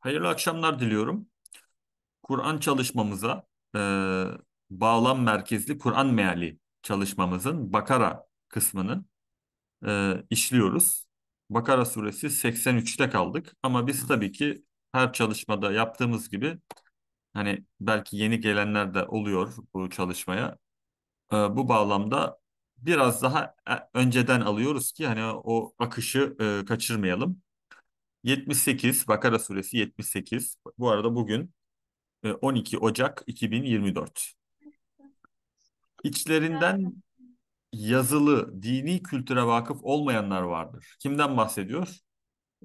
Hayırlı akşamlar diliyorum. Kur'an çalışmamıza e, bağlam merkezli Kur'an meali çalışmamızın Bakara kısmını e, işliyoruz. Bakara suresi 83'te kaldık ama biz tabii ki her çalışmada yaptığımız gibi hani belki yeni gelenler de oluyor bu çalışmaya. E, bu bağlamda biraz daha e, önceden alıyoruz ki hani o akışı e, kaçırmayalım. 78 Bakara suresi 78. Bu arada bugün 12 e, Ocak 2024. İçlerinden yazılı dini kültüre vakıf olmayanlar vardır. Kimden bahsediyor?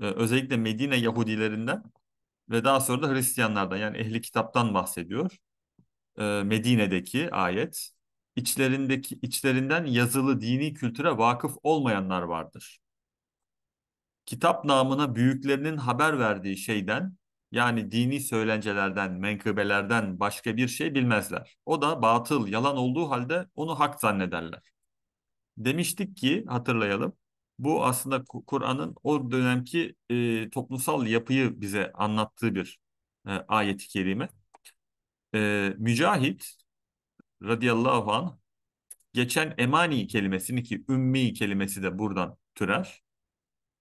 E, özellikle Medine Yahudilerinden ve daha sonra da Hristiyanlardan yani ehli kitaptan bahsediyor. E, Medine'deki ayet İçlerindeki içlerinden yazılı dini kültüre vakıf olmayanlar vardır kitap namına büyüklerinin haber verdiği şeyden yani dini söylencelerden, menkıbelerden başka bir şey bilmezler. O da batıl, yalan olduğu halde onu hak zannederler. Demiştik ki hatırlayalım. Bu aslında Kur'an'ın o dönemki e, toplumsal yapıyı bize anlattığı bir e, ayeti kerime. E, Mücahit radıyallahu anh geçen emani kelimesini ki ümmi kelimesi de buradan türer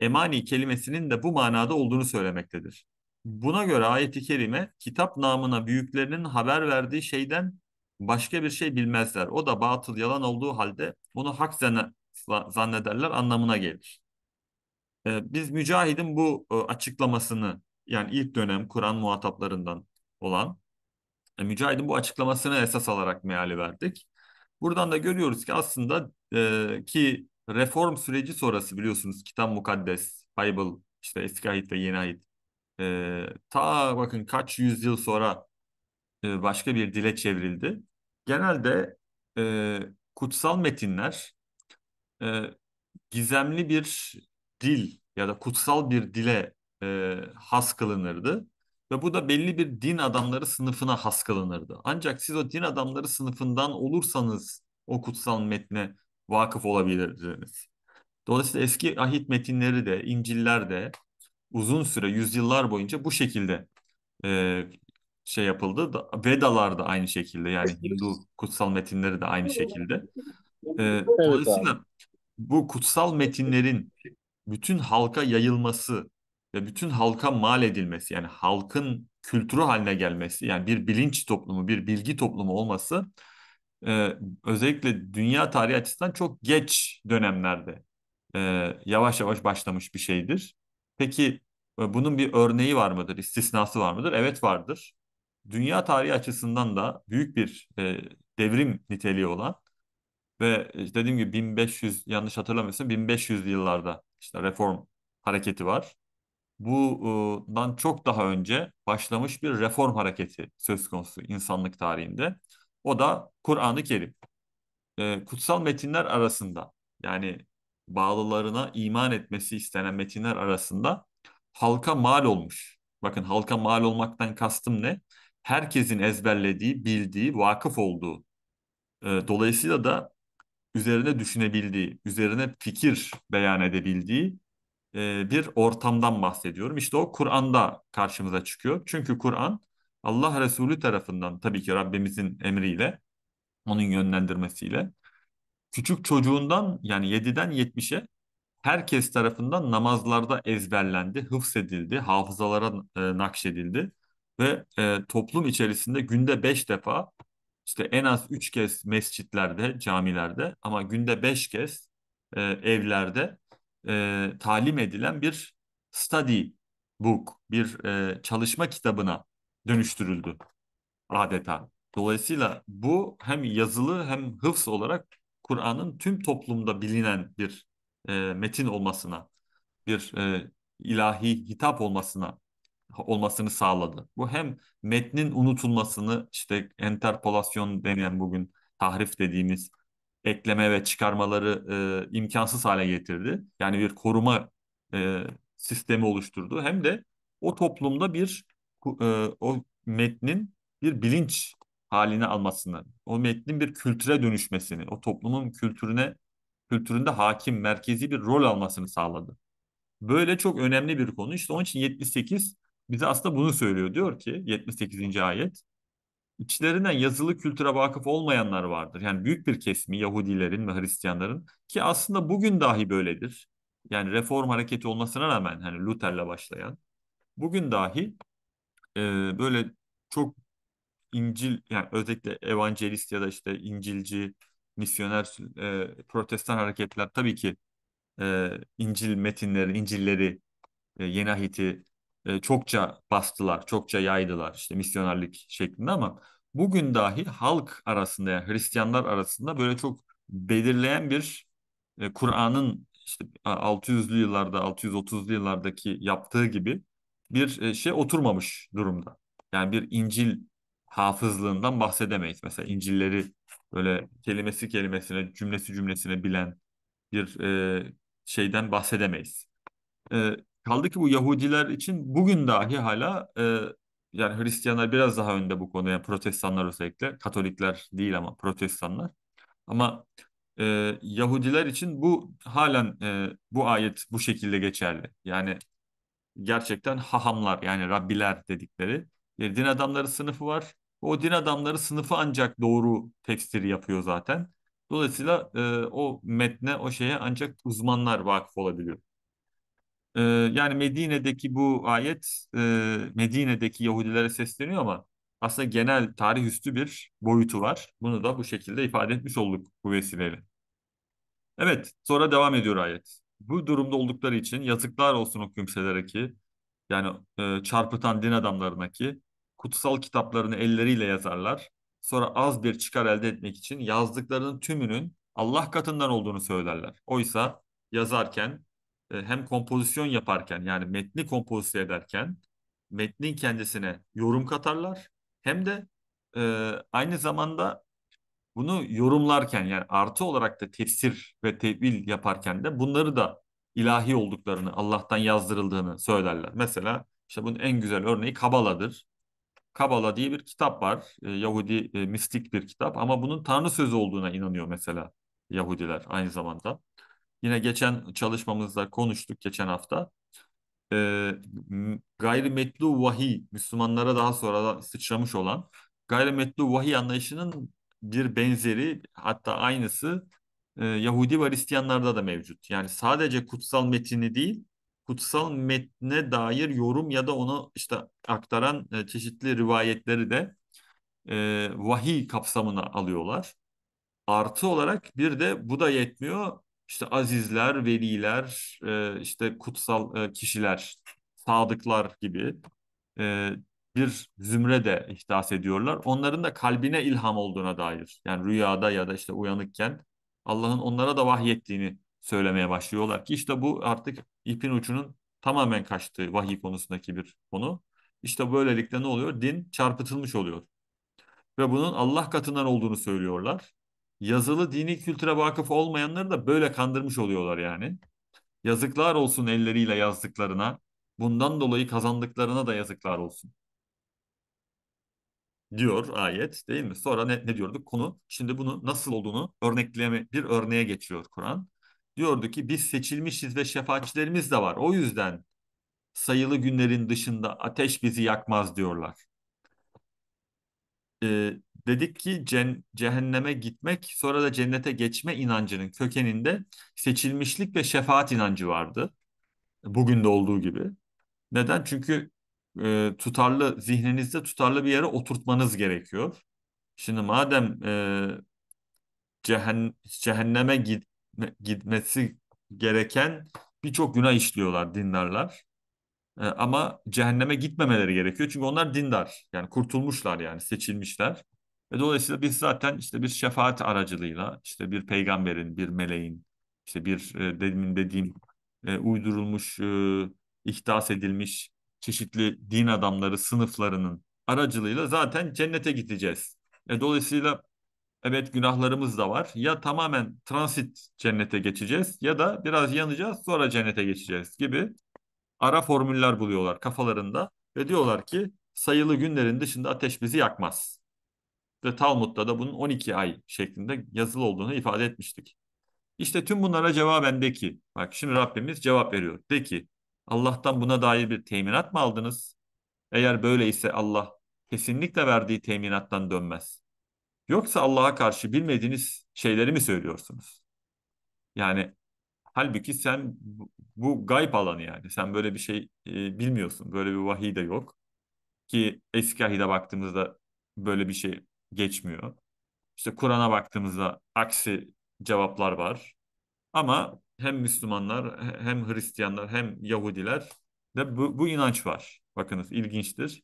emani kelimesinin de bu manada olduğunu söylemektedir. Buna göre ayeti kerime kitap namına büyüklerinin haber verdiği şeyden başka bir şey bilmezler. O da batıl yalan olduğu halde bunu hak zannederler anlamına gelir. Ee, biz Mücahid'in bu e, açıklamasını yani ilk dönem Kur'an muhataplarından olan e, Mücahid'in bu açıklamasını esas alarak meali verdik. Buradan da görüyoruz ki aslında e, ki reform süreci sonrası biliyorsunuz kitap mukaddes, Bible, işte eski ahit ve yeni ahit. E, ee, ta bakın kaç yüzyıl sonra e, başka bir dile çevrildi. Genelde e, kutsal metinler e, gizemli bir dil ya da kutsal bir dile e, has kılınırdı. Ve bu da belli bir din adamları sınıfına has kılınırdı. Ancak siz o din adamları sınıfından olursanız o kutsal metne vakıf olabilirdiniz. Dolayısıyla eski ahit metinleri de, İncil'ler de uzun süre, yüzyıllar boyunca bu şekilde e, şey yapıldı. Vedalar da aynı şekilde yani Hindu kutsal metinleri de aynı şekilde. E, evet, dolayısıyla abi. bu kutsal metinlerin bütün halka yayılması ve bütün halka mal edilmesi yani halkın kültürü haline gelmesi yani bir bilinç toplumu, bir bilgi toplumu olması e, özellikle dünya tarihi açısından çok geç dönemlerde e, yavaş yavaş başlamış bir şeydir. Peki e, bunun bir örneği var mıdır, istisnası var mıdır? Evet vardır. Dünya tarihi açısından da büyük bir e, devrim niteliği olan ve e, dediğim gibi 1500 yanlış hatırlamıyorsam 1500 yıllarda işte reform hareketi var. Bundan çok daha önce başlamış bir reform hareketi söz konusu insanlık tarihinde. O da Kur'an-ı Kerim. E, kutsal metinler arasında yani bağlılarına iman etmesi istenen metinler arasında halka mal olmuş. Bakın halka mal olmaktan kastım ne? Herkesin ezberlediği, bildiği, vakıf olduğu. E, dolayısıyla da üzerine düşünebildiği, üzerine fikir beyan edebildiği e, bir ortamdan bahsediyorum. İşte o Kur'an'da karşımıza çıkıyor. Çünkü Kur'an Allah Resulü tarafından tabii ki Rabbimizin emriyle, onun yönlendirmesiyle küçük çocuğundan yani 7'den 70'e herkes tarafından namazlarda ezberlendi, hıfsedildi, hafızalara e, nakşedildi ve e, toplum içerisinde günde 5 defa işte en az 3 kez mescitlerde, camilerde ama günde 5 kez e, evlerde e, talim edilen bir study book, bir e, çalışma kitabına dönüştürüldü adeta. Dolayısıyla bu hem yazılı hem hıfz olarak Kur'an'ın tüm toplumda bilinen bir e, metin olmasına, bir e, ilahi hitap olmasına olmasını sağladı. Bu hem metnin unutulmasını işte enterpolasyon denen bugün tahrif dediğimiz ekleme ve çıkarmaları e, imkansız hale getirdi. Yani bir koruma e, sistemi oluşturdu. Hem de o toplumda bir e, o metnin bir bilinç haline almasını, o metnin bir kültüre dönüşmesini, o toplumun kültürüne kültüründe hakim, merkezi bir rol almasını sağladı. Böyle çok önemli bir konu. İşte onun için 78 bize aslında bunu söylüyor. Diyor ki 78. ayet içlerinden yazılı kültüre vakıf olmayanlar vardır. Yani büyük bir kesimi Yahudilerin ve Hristiyanların ki aslında bugün dahi böyledir. Yani reform hareketi olmasına rağmen hani Luther'le başlayan bugün dahi e, böyle çok İncil yani özellikle evangelist ya da işte İncilci, misyoner, e, protestan hareketler tabii ki e, İncil metinleri, İncilleri, e, Yeni Ahit'i e, çokça bastılar, çokça yaydılar işte misyonerlik şeklinde ama bugün dahi halk arasında yani Hristiyanlar arasında böyle çok belirleyen bir e, Kur'an'ın işte 600'lü yıllarda, 630'lu yıllardaki yaptığı gibi bir e, şey oturmamış durumda. Yani bir İncil hafızlığından bahsedemeyiz. Mesela İncil'leri böyle kelimesi kelimesine, cümlesi cümlesine bilen bir e, şeyden bahsedemeyiz. E, kaldı ki bu Yahudiler için bugün dahi hala e, yani Hristiyanlar biraz daha önde bu konuya. Yani protestanlar özellikle. Katolikler değil ama protestanlar. Ama e, Yahudiler için bu halen e, bu ayet bu şekilde geçerli. Yani gerçekten hahamlar yani rabbiler dedikleri bir e, din adamları sınıfı var. O din adamları sınıfı ancak doğru tefsiri yapıyor zaten. Dolayısıyla e, o metne, o şeye ancak uzmanlar vakıf olabiliyor. E, yani Medine'deki bu ayet e, Medine'deki Yahudilere sesleniyor ama aslında genel tarih üstü bir boyutu var. Bunu da bu şekilde ifade etmiş olduk bu vesileyle. Evet, sonra devam ediyor ayet bu durumda oldukları için yazıklar olsun o kimselere ki yani e, çarpıtan din adamlarına ki kutsal kitaplarını elleriyle yazarlar. Sonra az bir çıkar elde etmek için yazdıklarının tümünün Allah katından olduğunu söylerler. Oysa yazarken e, hem kompozisyon yaparken yani metni kompozisyon ederken metnin kendisine yorum katarlar hem de e, aynı zamanda bunu yorumlarken yani artı olarak da tefsir ve tevil yaparken de bunları da ilahi olduklarını, Allah'tan yazdırıldığını söylerler. Mesela işte bunun en güzel örneği Kabala'dır. Kabala diye bir kitap var. Ee, Yahudi e, mistik bir kitap ama bunun Tanrı sözü olduğuna inanıyor mesela Yahudiler aynı zamanda. Yine geçen çalışmamızda konuştuk geçen hafta. Ee, gayrimetlu vahiy, Müslümanlara daha sonra da sıçramış olan gayrimetlu vahiy anlayışının bir benzeri hatta aynısı e, Yahudi ve Hristiyanlarda da mevcut. Yani sadece kutsal metini değil, kutsal metne dair yorum ya da onu işte aktaran e, çeşitli rivayetleri de e, vahiy kapsamına alıyorlar. Artı olarak bir de bu da yetmiyor. İşte azizler, veliler, e, işte kutsal e, kişiler, sadıklar gibi e, bir zümre de ihdas ediyorlar. Onların da kalbine ilham olduğuna dair yani rüyada ya da işte uyanıkken Allah'ın onlara da vahyettiğini söylemeye başlıyorlar ki işte bu artık ipin ucunun tamamen kaçtığı vahiy konusundaki bir konu. İşte böylelikle ne oluyor? Din çarpıtılmış oluyor. Ve bunun Allah katından olduğunu söylüyorlar. Yazılı dini kültüre vakıf olmayanları da böyle kandırmış oluyorlar yani. Yazıklar olsun elleriyle yazdıklarına, bundan dolayı kazandıklarına da yazıklar olsun diyor ayet değil mi? Sonra ne, ne diyorduk konu? Şimdi bunu nasıl olduğunu örnekleme bir örneğe geçiyor Kur'an. Diyordu ki biz seçilmişiz ve şefaatçilerimiz de var. O yüzden sayılı günlerin dışında ateş bizi yakmaz diyorlar. Ee, dedik ki cen, cehenneme gitmek sonra da cennete geçme inancının kökeninde seçilmişlik ve şefaat inancı vardı. Bugün de olduğu gibi. Neden? Çünkü e, tutarlı zihninizde tutarlı bir yere oturtmanız gerekiyor. Şimdi madem e, cehen, cehenneme gitme, gitmesi gereken birçok günah işliyorlar dinlerler, E, ama cehenneme gitmemeleri gerekiyor. Çünkü onlar dindar. Yani kurtulmuşlar yani seçilmişler. Ve dolayısıyla biz zaten işte bir şefaat aracılığıyla işte bir peygamberin, bir meleğin, işte bir e, demin dediğim e, uydurulmuş, e, ihdas edilmiş çeşitli din adamları sınıflarının aracılığıyla zaten cennete gideceğiz. E, dolayısıyla evet günahlarımız da var. Ya tamamen transit cennete geçeceğiz ya da biraz yanacağız sonra cennete geçeceğiz gibi ara formüller buluyorlar kafalarında ve diyorlar ki sayılı günlerin dışında ateş bizi yakmaz. Ve Talmud'da da bunun 12 ay şeklinde yazılı olduğunu ifade etmiştik. İşte tüm bunlara cevaben de ki, bak şimdi Rabbimiz cevap veriyor. De ki, Allah'tan buna dair bir teminat mı aldınız? Eğer böyleyse Allah kesinlikle verdiği teminattan dönmez. Yoksa Allah'a karşı bilmediğiniz şeyleri mi söylüyorsunuz? Yani halbuki sen bu gayb alanı yani. Sen böyle bir şey e, bilmiyorsun. Böyle bir vahiy de yok. Ki eski ahide baktığımızda böyle bir şey geçmiyor. İşte Kur'an'a baktığımızda aksi cevaplar var. Ama hem Müslümanlar hem Hristiyanlar hem Yahudiler de bu, bu inanç var. Bakınız ilginçtir.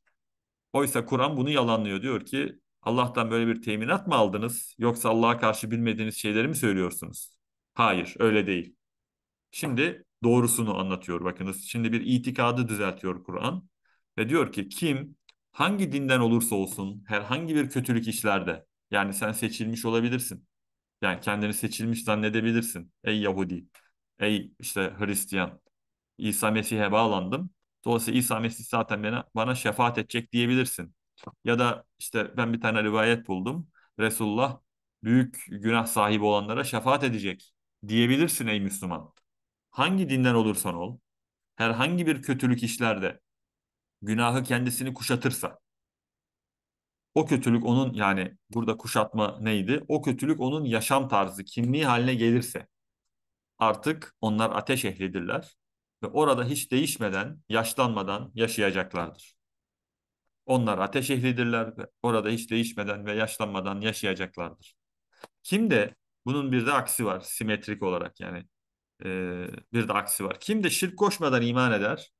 Oysa Kur'an bunu yalanlıyor. Diyor ki Allah'tan böyle bir teminat mı aldınız yoksa Allah'a karşı bilmediğiniz şeyleri mi söylüyorsunuz? Hayır öyle değil. Şimdi doğrusunu anlatıyor bakınız. Şimdi bir itikadı düzeltiyor Kur'an ve diyor ki kim hangi dinden olursa olsun herhangi bir kötülük işlerde yani sen seçilmiş olabilirsin. Yani kendini seçilmiş zannedebilirsin ey Yahudi. Ey işte Hristiyan İsa Mesih'e bağlandım. Dolayısıyla İsa Mesih zaten bana, bana şefaat edecek diyebilirsin. Ya da işte ben bir tane rivayet buldum. Resulullah büyük günah sahibi olanlara şefaat edecek diyebilirsin ey Müslüman. Hangi dinden olursan ol, herhangi bir kötülük işlerde günahı kendisini kuşatırsa, o kötülük onun yani burada kuşatma neydi? O kötülük onun yaşam tarzı, kimliği haline gelirse, artık onlar ateş ehlidirler ve orada hiç değişmeden, yaşlanmadan yaşayacaklardır. Onlar ateş ehlidirler ve orada hiç değişmeden ve yaşlanmadan yaşayacaklardır. Kim de bunun bir de aksi var simetrik olarak yani e, bir de aksi var. Kim de şirk koşmadan iman eder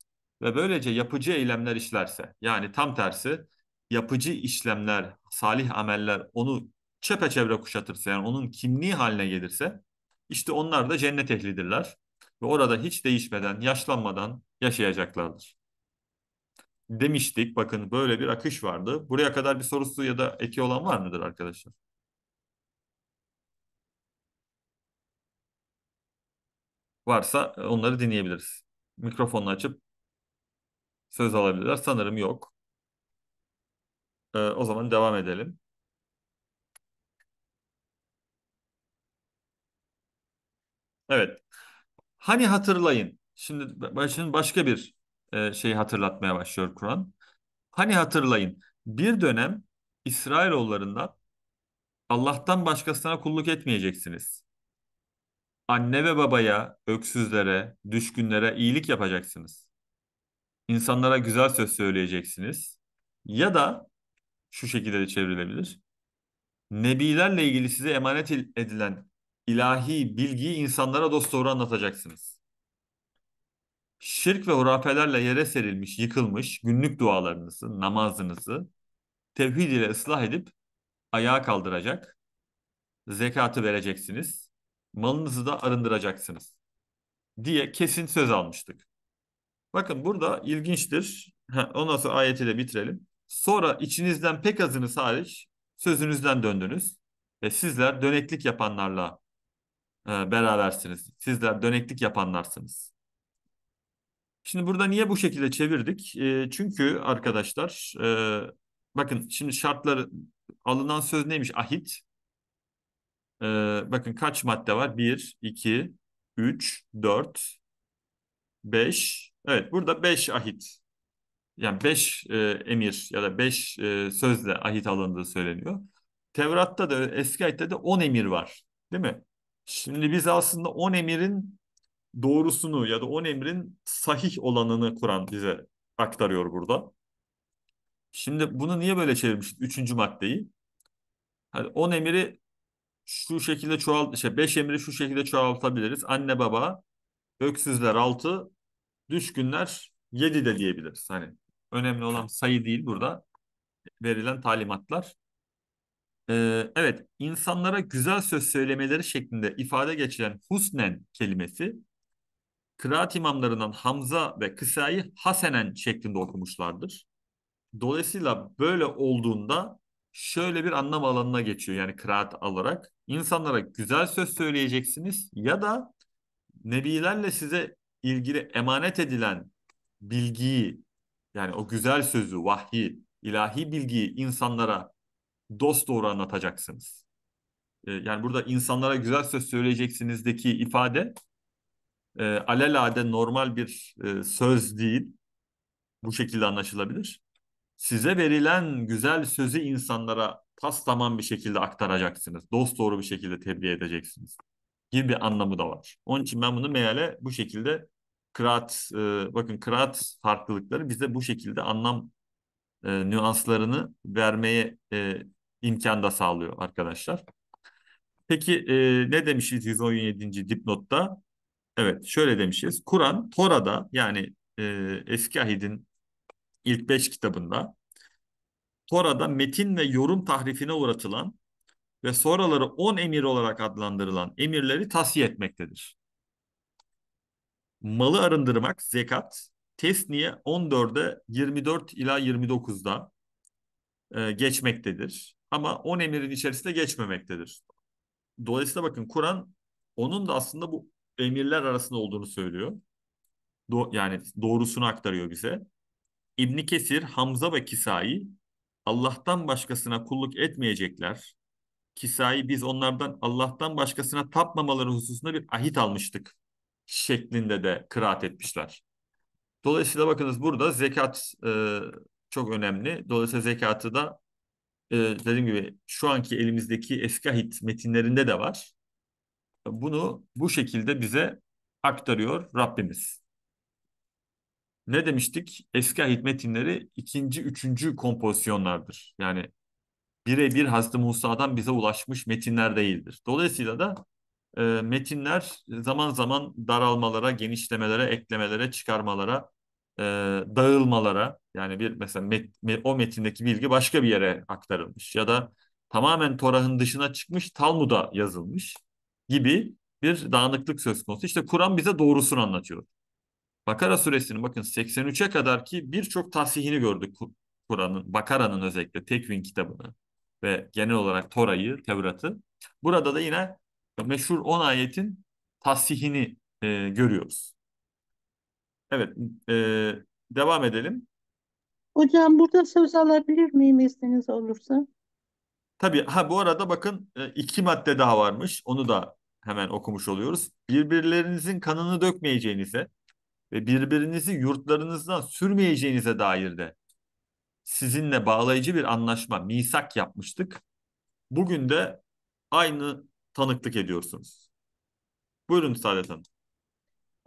ve böylece yapıcı eylemler işlerse yani tam tersi yapıcı işlemler, salih ameller onu çepeçevre kuşatırsa yani onun kimliği haline gelirse işte onlar da cennet ehlidirler ve orada hiç değişmeden, yaşlanmadan yaşayacaklardır. Demiştik bakın böyle bir akış vardı. Buraya kadar bir sorusu ya da eki olan var mıdır arkadaşlar? Varsa e, onları dinleyebiliriz. Mikrofonu açıp söz alabilirler. Sanırım yok. Ee, o zaman devam edelim. Evet. Hani hatırlayın. Şimdi başın başka bir e, şey hatırlatmaya başlıyor Kur'an. Hani hatırlayın. Bir dönem İsrailoğullarından Allah'tan başkasına kulluk etmeyeceksiniz. Anne ve babaya, öksüzlere, düşkünlere iyilik yapacaksınız. İnsanlara güzel söz söyleyeceksiniz. Ya da şu şekilde de çevrilebilir. Nebilerle ilgili size emanet edilen ilahi bilgiyi insanlara dosdoğru anlatacaksınız. Şirk ve hurafelerle yere serilmiş, yıkılmış günlük dualarınızı, namazınızı tevhid ile ıslah edip ayağa kaldıracak, zekatı vereceksiniz, malınızı da arındıracaksınız diye kesin söz almıştık. Bakın burada ilginçtir. Ondan sonra ayeti de bitirelim. Sonra içinizden pek azınız hariç sözünüzden döndünüz ve sizler döneklik yapanlarla ee, berabersiniz. Sizler döneklik yapanlarsınız. Şimdi burada niye bu şekilde çevirdik? E, çünkü arkadaşlar e, bakın şimdi şartları alınan söz neymiş? Ahit. E, bakın kaç madde var? 1, 2, 3, 4, 5. Evet burada 5 ahit. Yani 5 e, emir ya da 5 e, sözle ahit alındığı söyleniyor. Tevrat'ta da eski ayette de 10 emir var. Değil mi? Şimdi biz aslında 10 emirin doğrusunu ya da 10 emrin sahih olanını Kur'an bize aktarıyor burada. Şimdi bunu niye böyle çevirmiş üçüncü maddeyi? Hani 10 emiri şu şekilde çoğalt, işte 5 emri şu şekilde çoğaltabiliriz. Anne baba, öksüzler 6, düşkünler 7 de diyebiliriz. Hani önemli olan sayı değil burada verilen talimatlar. Ee, evet, insanlara güzel söz söylemeleri şeklinde ifade geçiren husnen kelimesi kıraat imamlarından Hamza ve Kısa'yı hasenen şeklinde okumuşlardır. Dolayısıyla böyle olduğunda şöyle bir anlam alanına geçiyor yani kıraat alarak. insanlara güzel söz söyleyeceksiniz ya da nebilerle size ilgili emanet edilen bilgiyi yani o güzel sözü, vahyi, ilahi bilgiyi insanlara dost doğru anlatacaksınız. Ee, yani burada insanlara güzel söz söyleyeceksinizdeki ifade e, alelade normal bir e, söz değil. Bu şekilde anlaşılabilir. Size verilen güzel sözü insanlara tas tamam bir şekilde aktaracaksınız. Dost doğru bir şekilde tebliğ edeceksiniz gibi bir anlamı da var. Onun için ben bunu meale bu şekilde kıraat, e, bakın kıraat farklılıkları bize bu şekilde anlam e, nüanslarını vermeye e, imkan da sağlıyor arkadaşlar. Peki e, ne demişiz 117. dipnotta? Evet şöyle demişiz. Kur'an Tora'da yani e, Eski Ahid'in ilk beş kitabında Tora'da metin ve yorum tahrifine uğratılan ve sonraları on emir olarak adlandırılan emirleri tavsiye etmektedir. Malı arındırmak, zekat, tesniye 14'e 24 ila 29'da e, geçmektedir. Ama on emirin içerisinde geçmemektedir. Dolayısıyla bakın Kur'an onun da aslında bu emirler arasında olduğunu söylüyor. Do yani doğrusunu aktarıyor bize. İbni Kesir, Hamza ve Kisai Allah'tan başkasına kulluk etmeyecekler. Kisai biz onlardan Allah'tan başkasına tapmamaları hususunda bir ahit almıştık şeklinde de kıraat etmişler. Dolayısıyla bakınız burada zekat e, çok önemli. Dolayısıyla zekatı da e, dediğim gibi şu anki elimizdeki eski Eskahit metinlerinde de var. Bunu bu şekilde bize aktarıyor Rabbimiz. Ne demiştik? Eski Eskahit metinleri ikinci, üçüncü kompozisyonlardır. Yani birebir Hazreti Musa'dan bize ulaşmış metinler değildir. Dolayısıyla da e, metinler zaman zaman daralmalara, genişlemelere, eklemelere, çıkarmalara e, dağılmalara yani bir mesela met, o metindeki bilgi başka bir yere aktarılmış ya da tamamen Torah'ın dışına çıkmış Talmud'a yazılmış gibi bir dağınıklık söz konusu. İşte Kur'an bize doğrusunu anlatıyor. Bakara suresinin bakın 83'e kadar ki birçok tasihini gördük Kur'an'ın, Bakara'nın özellikle Tekvin kitabını ve genel olarak Tora'yı, Tevrat'ı. Burada da yine meşhur 10 ayetin tasihini e, görüyoruz. Evet, e, devam edelim. Hocam burada söz alabilir miyim izniniz olursa? Tabii, ha bu arada bakın e, iki madde daha varmış. Onu da hemen okumuş oluyoruz. Birbirlerinizin kanını dökmeyeceğinize ve birbirinizi yurtlarınızdan sürmeyeceğinize dair de sizinle bağlayıcı bir anlaşma, misak yapmıştık. Bugün de aynı tanıklık ediyorsunuz. Buyurun Saadet Hanım.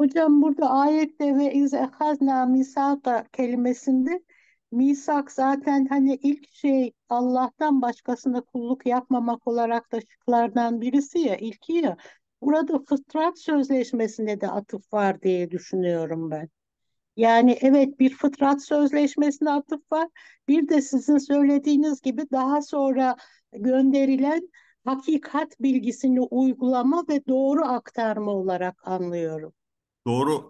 Hocam burada ayette ve izehazna misaka kelimesinde misak zaten hani ilk şey Allah'tan başkasına kulluk yapmamak olarak da şıklardan birisi ya ilki ya. Burada fıtrat sözleşmesinde de atıf var diye düşünüyorum ben. Yani evet bir fıtrat sözleşmesine atıf var. Bir de sizin söylediğiniz gibi daha sonra gönderilen hakikat bilgisini uygulama ve doğru aktarma olarak anlıyorum. Doğru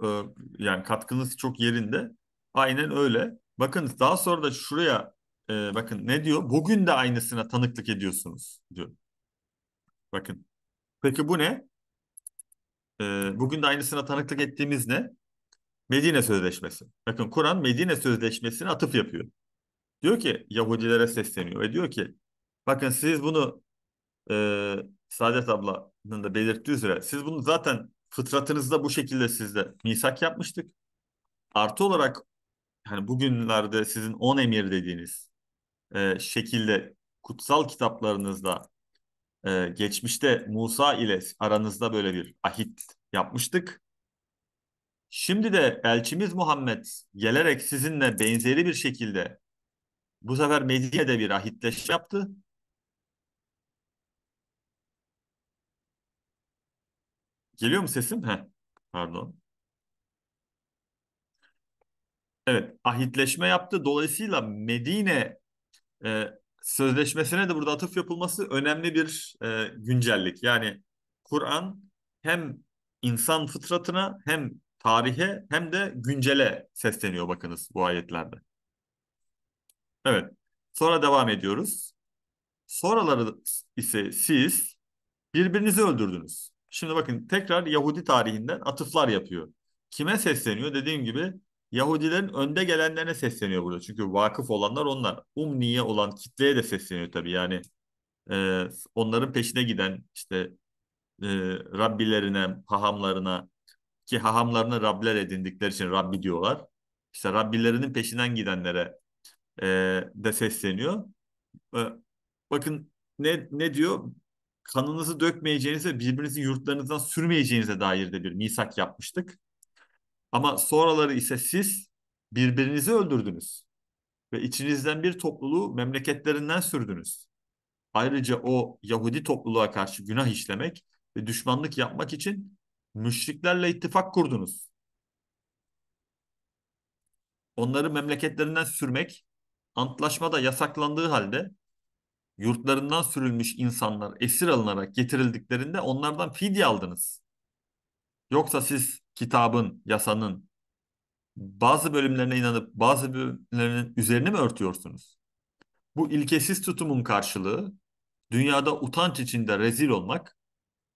e, yani katkınız çok yerinde. Aynen öyle. Bakın daha sonra da şuraya e, bakın ne diyor? Bugün de aynısına tanıklık ediyorsunuz diyor. Bakın. Peki bu ne? E, bugün de aynısına tanıklık ettiğimiz ne? Medine Sözleşmesi. Bakın Kur'an Medine Sözleşmesi'ne atıf yapıyor. Diyor ki Yahudilere sesleniyor ve diyor ki bakın siz bunu e, Saadet ablanın da belirttiği üzere siz bunu zaten fıtratınızda bu şekilde sizde misak yapmıştık. Artı olarak hani bugünlerde sizin on emir dediğiniz e, şekilde kutsal kitaplarınızda e, geçmişte Musa ile aranızda böyle bir ahit yapmıştık. Şimdi de elçimiz Muhammed gelerek sizinle benzeri bir şekilde bu sefer Medine'de bir ahitleş yaptı Geliyor mu sesim? Heh, pardon. Evet, ahitleşme yaptı. Dolayısıyla Medine e, sözleşmesine de burada atıf yapılması önemli bir e, güncellik. Yani Kur'an hem insan fıtratına hem tarihe hem de güncele sesleniyor bakınız bu ayetlerde. Evet. Sonra devam ediyoruz. Sonraları ise siz birbirinizi öldürdünüz. Şimdi bakın tekrar Yahudi tarihinden atıflar yapıyor. Kime sesleniyor? Dediğim gibi Yahudilerin önde gelenlerine sesleniyor burada. Çünkü vakıf olanlar onlar. Umniye olan kitleye de sesleniyor tabii. Yani e, onların peşine giden işte e, Rabbilerine, hahamlarına ki hahamlarına rabler edindikleri için Rabbi diyorlar. İşte Rabbilerinin peşinden gidenlere e, de sesleniyor. E, bakın ne ne diyor? kanınızı dökmeyeceğinize, birbirinizi yurtlarınızdan sürmeyeceğinize dair de bir misak yapmıştık. Ama sonraları ise siz birbirinizi öldürdünüz ve içinizden bir topluluğu memleketlerinden sürdünüz. Ayrıca o Yahudi topluluğa karşı günah işlemek ve düşmanlık yapmak için müşriklerle ittifak kurdunuz. Onları memleketlerinden sürmek antlaşmada yasaklandığı halde yurtlarından sürülmüş insanlar esir alınarak getirildiklerinde onlardan fidye aldınız. Yoksa siz kitabın, yasanın bazı bölümlerine inanıp bazı bölümlerinin üzerine mi örtüyorsunuz? Bu ilkesiz tutumun karşılığı dünyada utanç içinde rezil olmak,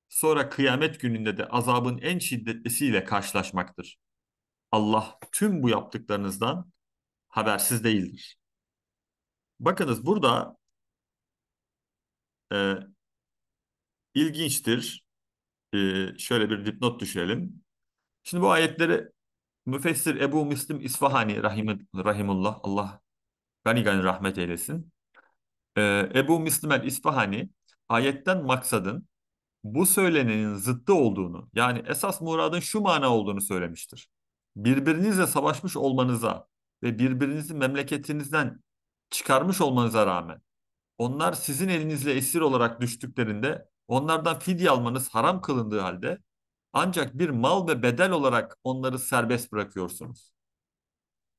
sonra kıyamet gününde de azabın en şiddetlisiyle karşılaşmaktır. Allah tüm bu yaptıklarınızdan habersiz değildir. Bakınız burada e, ilginçtir. E, şöyle bir dipnot düşelim. Şimdi bu ayetleri müfessir Ebu Müslim İsfahani rahim, rahimullah Allah gani gani rahmet eylesin. E, Ebu Müslim el İsfahani ayetten maksadın bu söylenenin zıttı olduğunu yani esas muradın şu mana olduğunu söylemiştir. Birbirinizle savaşmış olmanıza ve birbirinizi memleketinizden çıkarmış olmanıza rağmen onlar sizin elinizle esir olarak düştüklerinde onlardan fidye almanız haram kılındığı halde ancak bir mal ve bedel olarak onları serbest bırakıyorsunuz.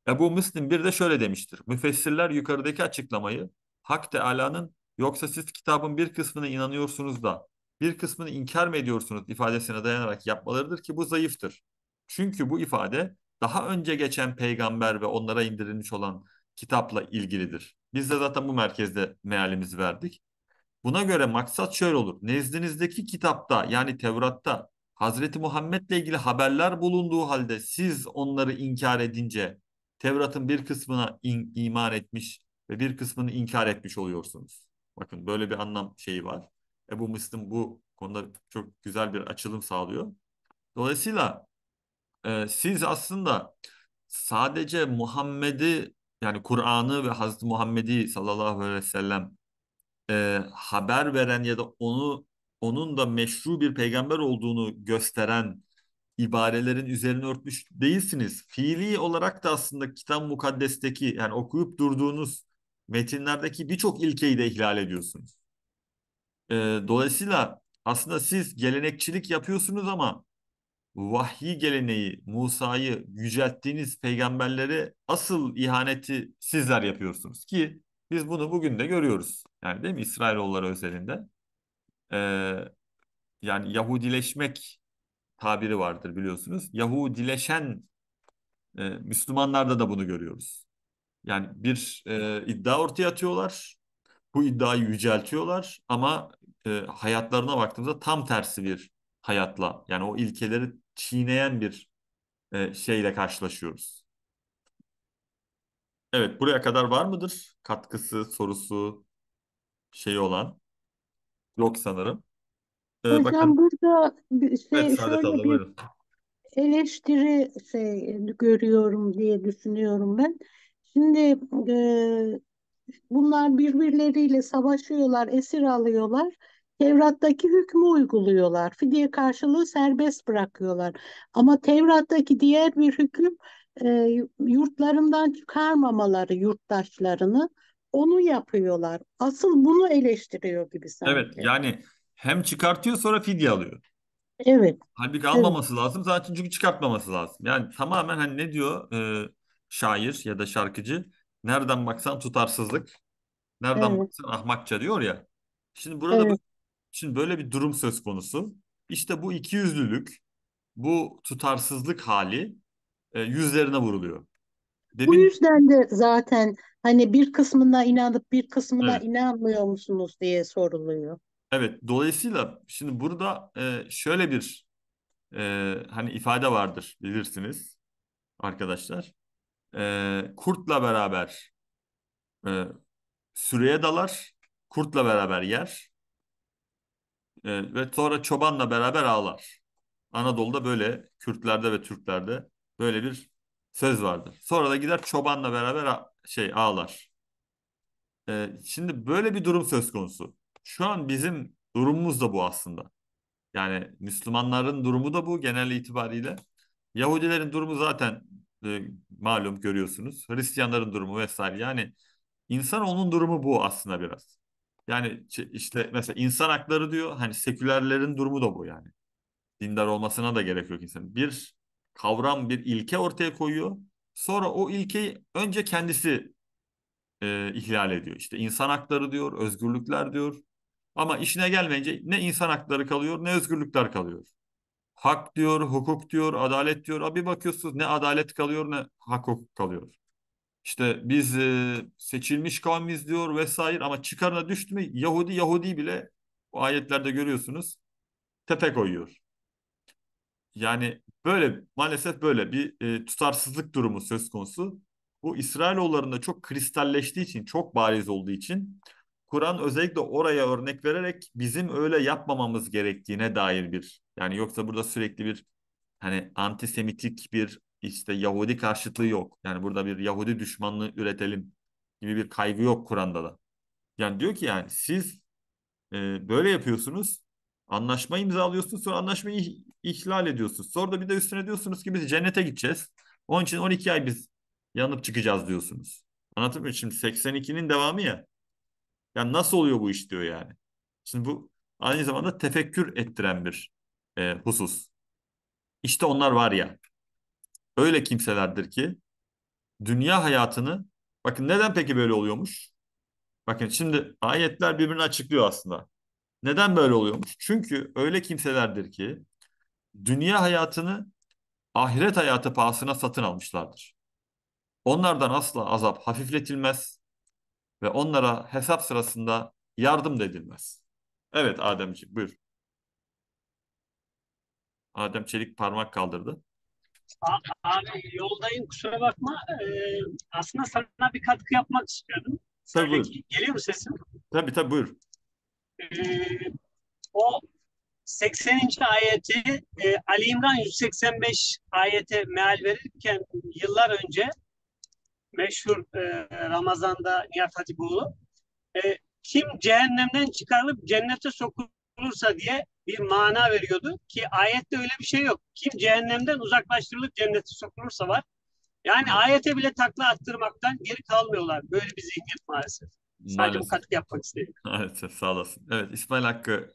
Ebu Müslim bir de şöyle demiştir. Müfessirler yukarıdaki açıklamayı Hak Teala'nın yoksa siz kitabın bir kısmına inanıyorsunuz da bir kısmını inkar mı ediyorsunuz ifadesine dayanarak yapmalarıdır ki bu zayıftır. Çünkü bu ifade daha önce geçen peygamber ve onlara indirilmiş olan kitapla ilgilidir. Biz de zaten bu merkezde mealimizi verdik. Buna göre maksat şöyle olur. Nezdinizdeki kitapta yani Tevrat'ta Hazreti Muhammed'le ilgili haberler bulunduğu halde siz onları inkar edince Tevrat'ın bir kısmına in, iman etmiş ve bir kısmını inkar etmiş oluyorsunuz. Bakın böyle bir anlam şeyi var. Ebu Müslim bu konuda çok güzel bir açılım sağlıyor. Dolayısıyla e, siz aslında sadece Muhammed'i yani Kur'an'ı ve Hazreti Muhammed'i sallallahu aleyhi ve sellem e, haber veren ya da onu onun da meşru bir peygamber olduğunu gösteren ibarelerin üzerine örtmüş değilsiniz. Fiili olarak da aslında kitap mukaddesteki yani okuyup durduğunuz metinlerdeki birçok ilkeyi de ihlal ediyorsunuz. E, dolayısıyla aslında siz gelenekçilik yapıyorsunuz ama vahyi geleneği Musa'yı yücelttiğiniz peygamberlere asıl ihaneti sizler yapıyorsunuz ki biz bunu bugün de görüyoruz. Yani değil mi İsrailoğulları özelinde. Ee, yani Yahudileşmek tabiri vardır biliyorsunuz. Yahudileşen e, Müslümanlarda da bunu görüyoruz. Yani bir e, iddia ortaya atıyorlar. Bu iddiayı yüceltiyorlar ama e, hayatlarına baktığımızda tam tersi bir hayatla yani o ilkeleri çiğneyen bir e, şeyle karşılaşıyoruz. Evet, buraya kadar var mıdır katkısı, sorusu şeyi olan? Yok sanırım. Ee, Hocam bakalım. burada bir şey Evet, şöyle abla bir eleştiri şey görüyorum diye düşünüyorum ben. Şimdi e, bunlar birbirleriyle savaşıyorlar, esir alıyorlar. Tevrat'taki hükmü uyguluyorlar. Fidye karşılığı serbest bırakıyorlar. Ama Tevrat'taki diğer bir hüküm e, yurtlarından çıkarmamaları yurttaşlarını onu yapıyorlar. Asıl bunu eleştiriyor gibi sanki. Evet yani hem çıkartıyor sonra fidye alıyor. Evet. Halbuki almaması evet. lazım zaten çünkü çıkartmaması lazım. Yani tamamen hani ne diyor e, şair ya da şarkıcı nereden baksan tutarsızlık nereden evet. baksan ahmakça diyor ya. Şimdi burada evet. Şimdi böyle bir durum söz konusu. İşte bu ikiyüzlülük, bu tutarsızlık hali e, yüzlerine vuruluyor. Demin... Bu yüzden de zaten hani bir kısmına inanıp bir kısmına evet. inanmıyor musunuz diye soruluyor. Evet, dolayısıyla şimdi burada e, şöyle bir e, hani ifade vardır bilirsiniz arkadaşlar. E, kurtla beraber e, süreye dalar, kurtla beraber yer. E, ve sonra çobanla beraber ağlar. Anadolu'da böyle Kürtlerde ve Türklerde böyle bir söz vardır. Sonra da gider çobanla beraber şey ağlar. E, şimdi böyle bir durum söz konusu. Şu an bizim durumumuz da bu aslında. Yani Müslümanların durumu da bu genel itibariyle. Yahudilerin durumu zaten e, malum görüyorsunuz. Hristiyanların durumu vesaire. Yani insan onun durumu bu aslında biraz. Yani işte mesela insan hakları diyor hani sekülerlerin durumu da bu yani. Dindar olmasına da gerek yok insan. Bir kavram, bir ilke ortaya koyuyor. Sonra o ilkeyi önce kendisi e, ihlal ediyor. İşte insan hakları diyor, özgürlükler diyor. Ama işine gelmeyince ne insan hakları kalıyor ne özgürlükler kalıyor. Hak diyor, hukuk diyor, adalet diyor. Abi bakıyorsunuz ne adalet kalıyor ne hak hukuk kalıyor. İşte biz e, seçilmiş kavmiz diyor vesaire ama çıkarına düştü mü Yahudi Yahudi bile o ayetlerde görüyorsunuz tepe koyuyor. Yani böyle maalesef böyle bir e, tutarsızlık durumu söz konusu. Bu İsrailoğullarında çok kristalleştiği için, çok bariz olduğu için Kur'an özellikle oraya örnek vererek bizim öyle yapmamamız gerektiğine dair bir yani yoksa burada sürekli bir hani antisemitik bir işte Yahudi karşıtlığı yok. Yani burada bir Yahudi düşmanlığı üretelim gibi bir kaygı yok Kur'an'da da. Yani diyor ki yani siz e, böyle yapıyorsunuz. Anlaşma imzalıyorsunuz sonra anlaşmayı ihlal ediyorsunuz. Sonra da bir de üstüne diyorsunuz ki biz cennete gideceğiz. Onun için 12 ay biz yanıp çıkacağız diyorsunuz. Anlatır mı? Şimdi 82'nin devamı ya. Yani nasıl oluyor bu iş diyor yani. Şimdi bu aynı zamanda tefekkür ettiren bir e, husus. İşte onlar var ya öyle kimselerdir ki dünya hayatını bakın neden peki böyle oluyormuş? Bakın şimdi ayetler birbirini açıklıyor aslında. Neden böyle oluyormuş? Çünkü öyle kimselerdir ki dünya hayatını ahiret hayatı pahasına satın almışlardır. Onlardan asla azap hafifletilmez ve onlara hesap sırasında yardım da edilmez. Evet Ademciğim buyur. Adem Çelik parmak kaldırdı. Abi yoldayım kusura bakma. Ee, aslında sana bir katkı yapmak istiyordum. Tabii buyur. Geliyor mu sesim? Tabii tabii buyur. Ee, o 80. ayeti e, Ali İmran 185 ayete meal verirken yıllar önce meşhur e, Ramazan'da Nihat Hatipoğlu e, kim cehennemden çıkarılıp cennete sokulur olursa diye bir mana veriyordu ki ayette öyle bir şey yok. Kim cehennemden uzaklaştırılıp cennete sokulursa var. Yani ayete bile takla attırmaktan geri kalmıyorlar. Böyle bir zihniyet maalesef. Sadece maalesef. bu katkı yapmak istedim. Maalesef sağ olasın. Evet İsmail Hakkı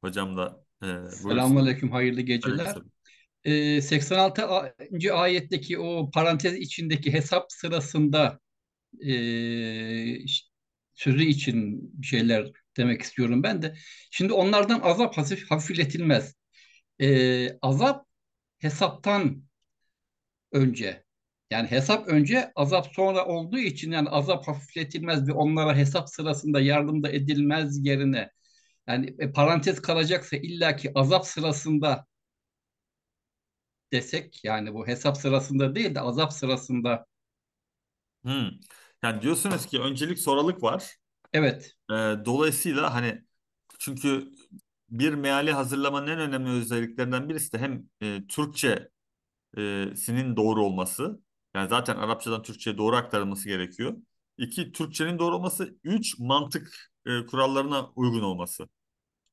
hocam da e, Selamun Aleyküm hayırlı geceler. E, ee, 86. ayetteki o parantez içindeki hesap sırasında e, sözü için bir şeyler demek istiyorum ben de. Şimdi onlardan azap hafif, hafifletilmez. Ee, azap hesaptan önce yani hesap önce azap sonra olduğu için yani azap hafifletilmez ve onlara hesap sırasında yardım da edilmez yerine yani e, parantez kalacaksa illaki azap sırasında desek yani bu hesap sırasında değil de azap sırasında. Hmm. Yani diyorsunuz ki öncelik soralık var. Evet. E, dolayısıyla hani çünkü bir meali hazırlamanın en önemli özelliklerinden birisi de hem e, Türkçesinin e, doğru olması. Yani zaten Arapçadan Türkçe'ye doğru aktarılması gerekiyor. İki, Türkçenin doğru olması. Üç, mantık e, kurallarına uygun olması.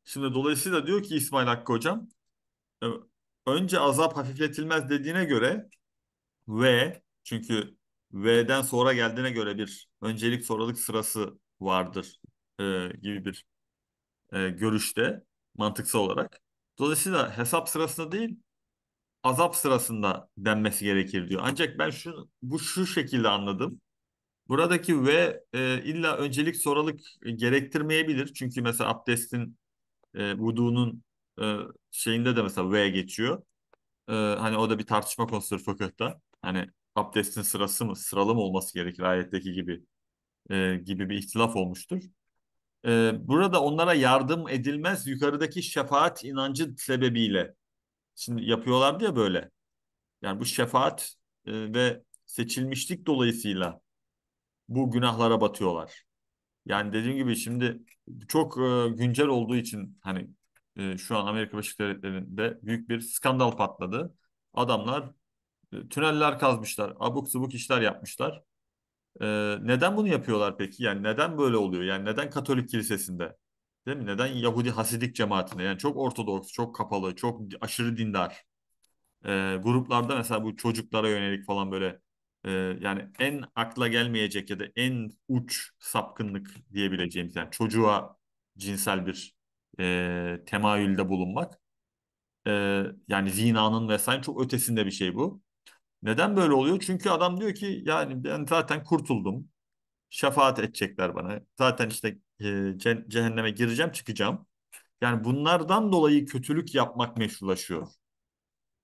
Şimdi dolayısıyla diyor ki İsmail Hakkı Hocam, e, önce azap hafifletilmez dediğine göre ve çünkü V'den sonra geldiğine göre bir öncelik sonralık sırası vardır e, gibi bir e, görüşte mantıksal olarak. Dolayısıyla hesap sırasında değil azap sırasında denmesi gerekir diyor. Ancak ben şu bu şu şekilde anladım. Buradaki ve e, illa öncelik soralık gerektirmeyebilir. Çünkü mesela abdestin e, vudunun e, şeyinde de mesela ve geçiyor. E, hani o da bir tartışma konusu fakat da Hani abdestin sırası mı sıralı mı olması gerekir ayetteki gibi e, gibi bir ihtilaf olmuştur. E, burada onlara yardım edilmez yukarıdaki şefaat inancı sebebiyle. Şimdi yapıyorlardı ya böyle. Yani bu şefaat e, ve seçilmişlik dolayısıyla bu günahlara batıyorlar. Yani dediğim gibi şimdi çok e, güncel olduğu için hani e, şu an Amerika Birleşik Devletleri'nde büyük bir skandal patladı. Adamlar e, tüneller kazmışlar, abuk subuk işler yapmışlar neden bunu yapıyorlar peki? Yani neden böyle oluyor? Yani neden Katolik kilisesinde? Değil mi? Neden Yahudi Hasidik cemaatinde? Yani çok ortodoks, çok kapalı, çok aşırı dindar. Ee, gruplarda mesela bu çocuklara yönelik falan böyle e, yani en akla gelmeyecek ya da en uç sapkınlık diyebileceğimiz yani çocuğa cinsel bir e, temayülde bulunmak. E, yani zinanın vesaire çok ötesinde bir şey bu. Neden böyle oluyor? Çünkü adam diyor ki yani ben zaten kurtuldum. Şefaat edecekler bana. Zaten işte e, cehenneme gireceğim çıkacağım. Yani bunlardan dolayı kötülük yapmak meşrulaşıyor.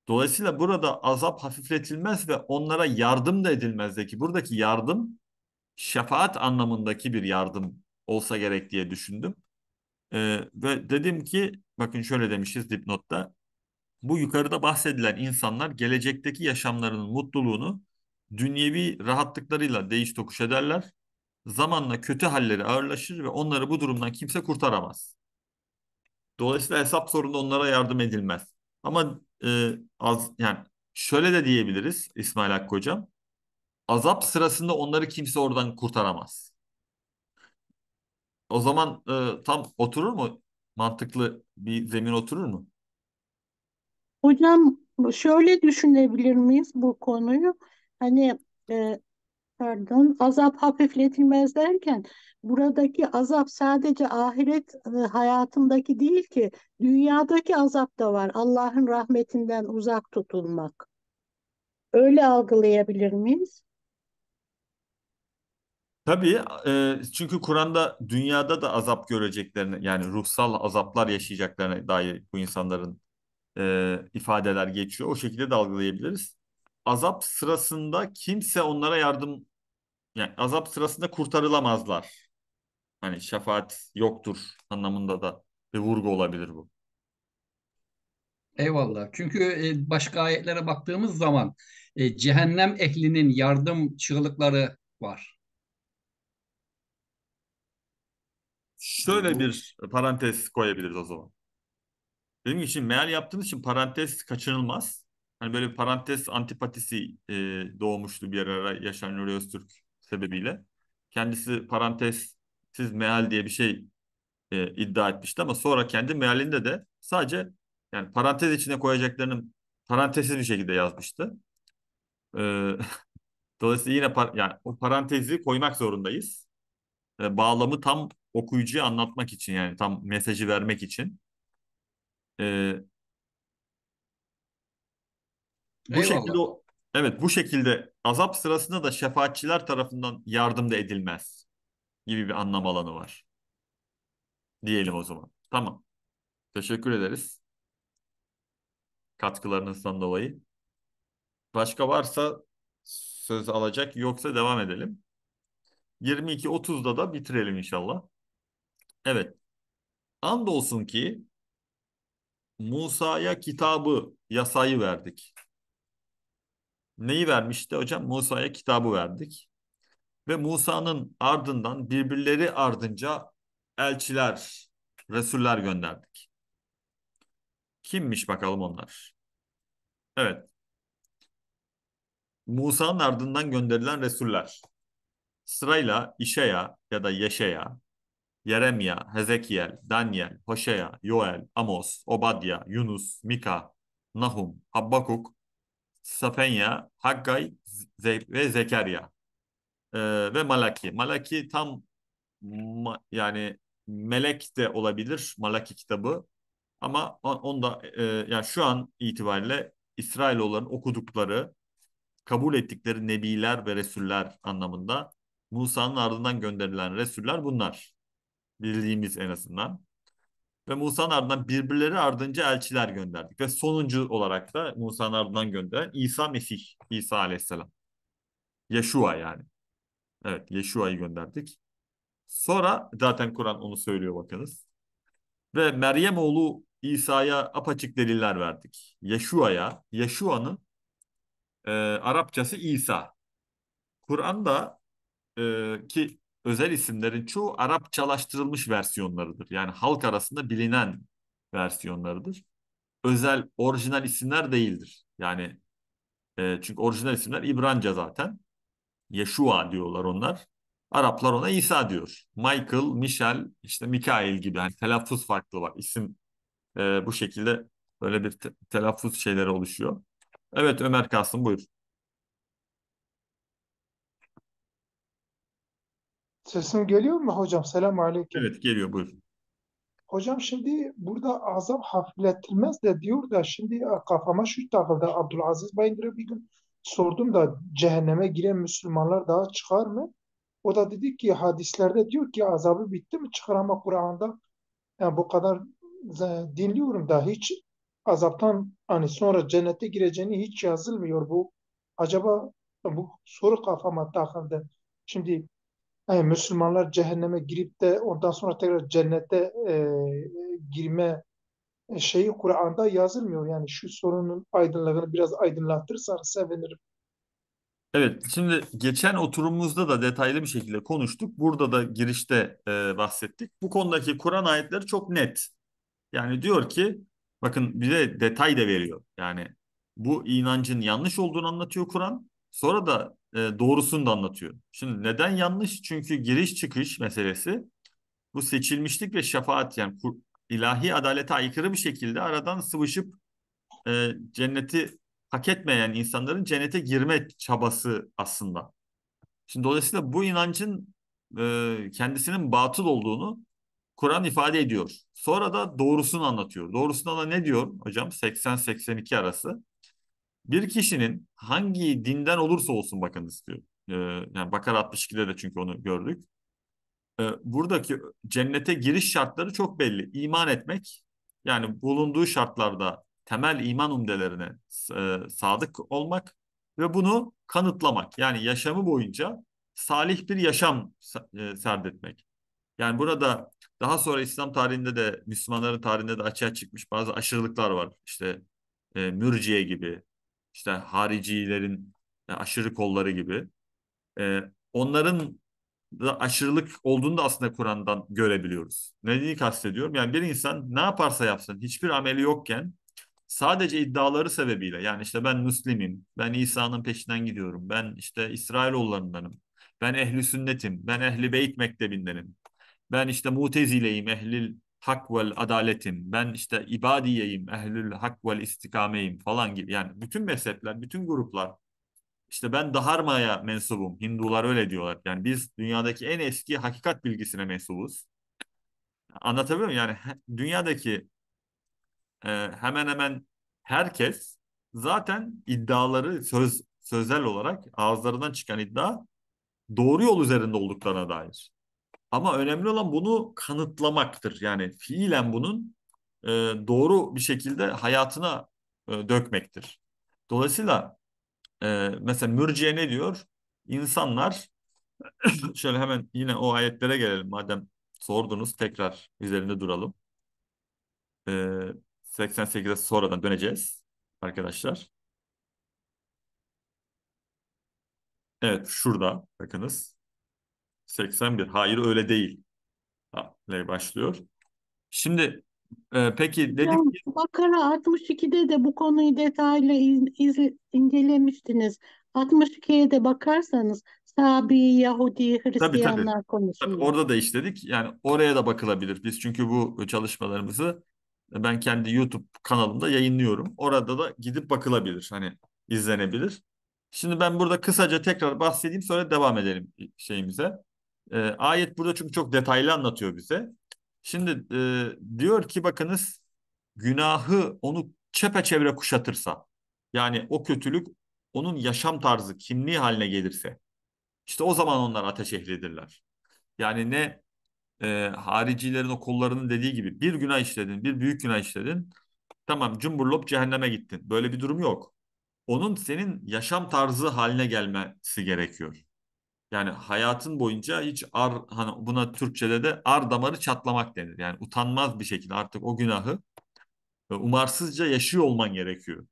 Dolayısıyla burada azap hafifletilmez ve onlara yardım da edilmez de ki buradaki yardım şefaat anlamındaki bir yardım olsa gerek diye düşündüm. Ee, ve dedim ki bakın şöyle demişiz dipnotta bu yukarıda bahsedilen insanlar gelecekteki yaşamlarının mutluluğunu dünyevi rahatlıklarıyla değiş tokuş ederler. Zamanla kötü halleri ağırlaşır ve onları bu durumdan kimse kurtaramaz. Dolayısıyla hesap sorunda onlara yardım edilmez. Ama e, az yani şöyle de diyebiliriz İsmail Hakkı Hocam. Azap sırasında onları kimse oradan kurtaramaz. O zaman e, tam oturur mu? Mantıklı bir zemin oturur mu? Hocam şöyle düşünebilir miyiz bu konuyu? Hani e, pardon azap hafifletilmez derken buradaki azap sadece ahiret e, hayatındaki değil ki dünyadaki azap da var. Allah'ın rahmetinden uzak tutulmak. Öyle algılayabilir miyiz? Tabii e, çünkü Kur'an'da dünyada da azap göreceklerini yani ruhsal azaplar yaşayacaklarına dair bu insanların e, ifadeler geçiyor. O şekilde dalgalayabiliriz. Azap sırasında kimse onlara yardım yani azap sırasında kurtarılamazlar. Hani şefaat yoktur anlamında da bir vurgu olabilir bu. Eyvallah. Çünkü e, başka ayetlere baktığımız zaman e, cehennem ehlinin yardım çığlıkları var. Şöyle bir parantez koyabiliriz o zaman. Dediğim gibi şimdi meal yaptığınız için parantez kaçınılmaz. Hani böyle bir parantez antipatisi e, doğmuştu bir ara Yaşar Nuri Öztürk sebebiyle. Kendisi parantezsiz meal diye bir şey e, iddia etmişti ama sonra kendi mealinde de sadece yani parantez içine koyacaklarını parantezsiz bir şekilde yazmıştı. E, dolayısıyla yine par- yani o parantezi koymak zorundayız. E, bağlamı tam okuyucuya anlatmak için yani tam mesajı vermek için. E, bu şekilde evet bu şekilde azap sırasında da şefaatçiler tarafından yardım da edilmez gibi bir anlam alanı var. Diyelim o zaman. Tamam. Teşekkür ederiz. Katkılarınızdan dolayı. Başka varsa söz alacak yoksa devam edelim. 22.30'da da bitirelim inşallah. Evet. Andolsun ki Musa'ya kitabı, yasayı verdik. Neyi vermişti hocam? Musa'ya kitabı verdik. Ve Musa'nın ardından birbirleri ardınca elçiler, Resuller gönderdik. Kimmiş bakalım onlar? Evet. Musa'nın ardından gönderilen Resuller. Sırayla İşe'ya ya da Yeşe'ya, Yeremya, Hezekiel, Daniel, Hoşea, Yoel, Amos, Obadya, Yunus, Mika, Nahum, Habbakuk, Safenya, Haggai Ze ve Zekerya ee, ve Malaki. Malaki tam ma yani melek de olabilir Malaki kitabı ama onda e, yani şu an itibariyle İsrailoğulların okudukları, kabul ettikleri nebiler ve resuller anlamında Musa'nın ardından gönderilen resuller bunlar bildiğimiz en azından. Ve Musa'nın ardından birbirleri ardınca elçiler gönderdik. Ve sonuncu olarak da Musa'nın ardından gönderen İsa Mesih, İsa Aleyhisselam. Yeşua yani. Evet, Yeşua'yı gönderdik. Sonra zaten Kur'an onu söylüyor bakınız. Ve Meryem oğlu İsa'ya apaçık deliller verdik. Yeşua'ya, Yeşua'nın e, Arapçası İsa. Kur'an'da e, ki özel isimlerin çoğu Arapçalaştırılmış versiyonlarıdır. Yani halk arasında bilinen versiyonlarıdır. Özel orijinal isimler değildir. Yani e, çünkü orijinal isimler İbranca zaten. Yeşua diyorlar onlar. Araplar ona İsa diyor. Michael, Michel, işte Mikail gibi. Yani telaffuz farklı var. İsim e, bu şekilde böyle bir te- telaffuz şeyleri oluşuyor. Evet Ömer Kasım buyur. Sesim geliyor mu hocam? Selam aleyküm. Evet geliyor buyur. Hocam şimdi burada azap hafifletilmez de diyor da şimdi kafama şu takıldı. Abdülaziz Bayındır'a bir gün sordum da cehenneme giren Müslümanlar daha çıkar mı? O da dedi ki hadislerde diyor ki azabı bitti mi çıkar ama Kur'an'da yani bu kadar e, dinliyorum da hiç azaptan hani sonra cennete gireceğini hiç yazılmıyor bu. Acaba bu soru kafama takıldı. Şimdi yani Müslümanlar cehenneme girip de ondan sonra tekrar cennete e, girme şeyi Kur'an'da yazılmıyor. Yani şu sorunun aydınlığını biraz aydınlatırsan sevinirim. Evet, şimdi geçen oturumumuzda da detaylı bir şekilde konuştuk. Burada da girişte e, bahsettik. Bu konudaki Kur'an ayetleri çok net. Yani diyor ki, bakın bize detay da veriyor. Yani bu inancın yanlış olduğunu anlatıyor Kur'an. Sonra da e, doğrusunu da anlatıyor. Şimdi neden yanlış? Çünkü giriş çıkış meselesi bu seçilmişlik ve şefaat yani kur, ilahi adalete aykırı bir şekilde aradan sıvışıp e, cenneti hak etmeyen insanların cennete girme çabası aslında. Şimdi dolayısıyla bu inancın e, kendisinin batıl olduğunu Kur'an ifade ediyor. Sonra da doğrusunu anlatıyor. Doğrusuna da ne diyor hocam? 80-82 arası. Bir kişinin hangi dinden olursa olsun bakın istiyor. Ee, yani Bakara 62'de de çünkü onu gördük. Ee, buradaki cennete giriş şartları çok belli. İman etmek yani bulunduğu şartlarda temel iman umdelerine e, sadık olmak ve bunu kanıtlamak. Yani yaşamı boyunca salih bir yaşam e, serdetmek. Yani burada daha sonra İslam tarihinde de Müslümanların tarihinde de açığa çıkmış bazı aşırılıklar var. İşte e, mürciye gibi, işte haricilerin aşırı kolları gibi. Ee, onların da aşırılık olduğunu da aslında Kur'an'dan görebiliyoruz. Neyi kastediyorum? Yani bir insan ne yaparsa yapsın hiçbir ameli yokken sadece iddiaları sebebiyle yani işte ben Müslim'im, ben İsa'nın peşinden gidiyorum, ben işte İsrailoğullarındanım, ben ehli sünnetim, ben ehli beyt mektebindenim, ben işte mutezileyim, ehli hak vel adaletim, ben işte ibadiyeyim, ehlül hak vel istikameyim falan gibi. Yani bütün mezhepler, bütün gruplar işte ben Dharma'ya mensubum. Hindular öyle diyorlar. Yani biz dünyadaki en eski hakikat bilgisine mensubuz. Anlatabiliyor muyum? Yani dünyadaki e, hemen hemen herkes zaten iddiaları söz sözel olarak ağızlarından çıkan iddia doğru yol üzerinde olduklarına dair. Ama önemli olan bunu kanıtlamaktır. Yani fiilen bunun e, doğru bir şekilde hayatına e, dökmektir. Dolayısıyla e, mesela mürciye ne diyor? İnsanlar şöyle hemen yine o ayetlere gelelim madem sordunuz tekrar üzerinde duralım. E, 88'e sonradan döneceğiz arkadaşlar. Evet şurada bakınız. 81. Hayır öyle değil. L başlıyor. Şimdi e, peki dedik Hocam, ki Bakara 62'de de bu konuyu detaylı in- iz- incelemiştiniz. 62'ye de bakarsanız Sabi, Yahudi, tabii tabii. Hristiyanlar Tabii orada da işledik. Yani oraya da bakılabilir. Biz çünkü bu çalışmalarımızı e, ben kendi YouTube kanalımda yayınlıyorum. Orada da gidip bakılabilir. Hani izlenebilir. Şimdi ben burada kısaca tekrar bahsedeyim sonra devam edelim şeyimize. E, ayet burada çünkü çok detaylı anlatıyor bize. Şimdi e, diyor ki bakınız günahı onu çepeçevre kuşatırsa yani o kötülük onun yaşam tarzı, kimliği haline gelirse işte o zaman onlar ateş ehlidirler. Yani ne e, haricilerin o kollarının dediği gibi bir günah işledin, bir büyük günah işledin. Tamam cumburlop cehenneme gittin. Böyle bir durum yok. Onun senin yaşam tarzı haline gelmesi gerekiyor. Yani hayatın boyunca hiç ar hani buna Türkçede de ar damarı çatlamak denir. Yani utanmaz bir şekilde artık o günahı e, umarsızca yaşıyor olman gerekiyor.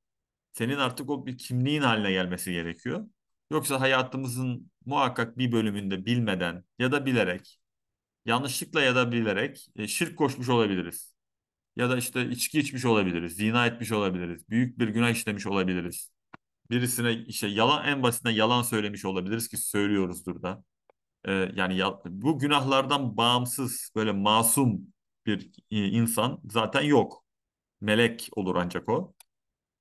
Senin artık o bir kimliğin haline gelmesi gerekiyor. Yoksa hayatımızın muhakkak bir bölümünde bilmeden ya da bilerek yanlışlıkla ya da bilerek e, şirk koşmuş olabiliriz. Ya da işte içki içmiş olabiliriz, zina etmiş olabiliriz, büyük bir günah işlemiş olabiliriz birisine işte yalan en basitinden yalan söylemiş olabiliriz ki söylüyoruzdur da. Ee, yani ya, bu günahlardan bağımsız böyle masum bir e, insan zaten yok. Melek olur ancak o.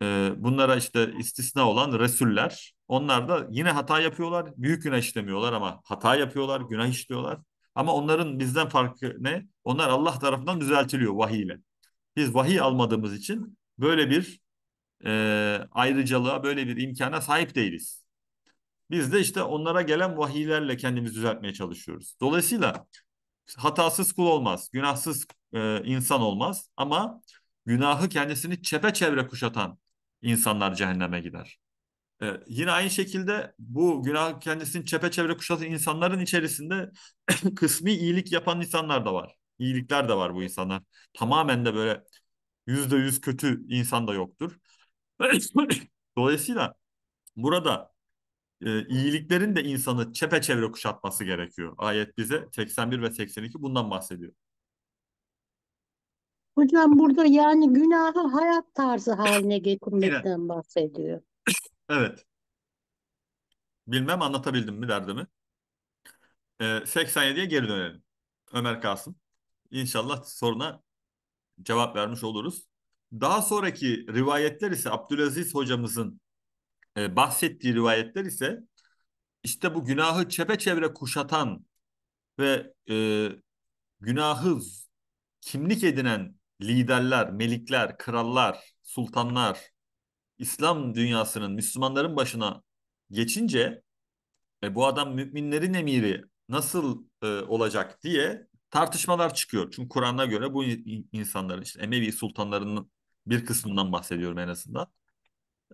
Ee, bunlara işte istisna olan Resuller. Onlar da yine hata yapıyorlar. Büyük günah işlemiyorlar ama hata yapıyorlar, günah işliyorlar. Ama onların bizden farkı ne? Onlar Allah tarafından düzeltiliyor vahiyle. Biz vahiy almadığımız için böyle bir e, ayrıcalığa, böyle bir imkana sahip değiliz. Biz de işte onlara gelen vahiylerle kendimizi düzeltmeye çalışıyoruz. Dolayısıyla hatasız kul olmaz, günahsız e, insan olmaz ama günahı kendisini çepeçevre kuşatan insanlar cehenneme gider. E, yine aynı şekilde bu günah kendisini çepeçevre kuşatan insanların içerisinde kısmi iyilik yapan insanlar da var. İyilikler de var bu insanlar. Tamamen de böyle yüzde yüz kötü insan da yoktur. Dolayısıyla burada e, iyiliklerin de insanı çepeçevre kuşatması gerekiyor. Ayet bize 81 ve 82 bundan bahsediyor. Hocam burada yani günahı hayat tarzı haline getirmekten bahsediyor. Evet. Bilmem anlatabildim mi derdimi? E, 87'ye geri dönelim. Ömer Kasım. İnşallah soruna cevap vermiş oluruz. Daha sonraki rivayetler ise Abdülaziz hocamızın e, bahsettiği rivayetler ise işte bu günahı çepeçevre kuşatan ve e, günahı kimlik edinen liderler, melikler, krallar, sultanlar İslam dünyasının, Müslümanların başına geçince e, bu adam müminlerin emiri nasıl e, olacak diye tartışmalar çıkıyor. Çünkü Kur'an'a göre bu insanların işte Emevi sultanlarının bir kısmından bahsediyorum en azından.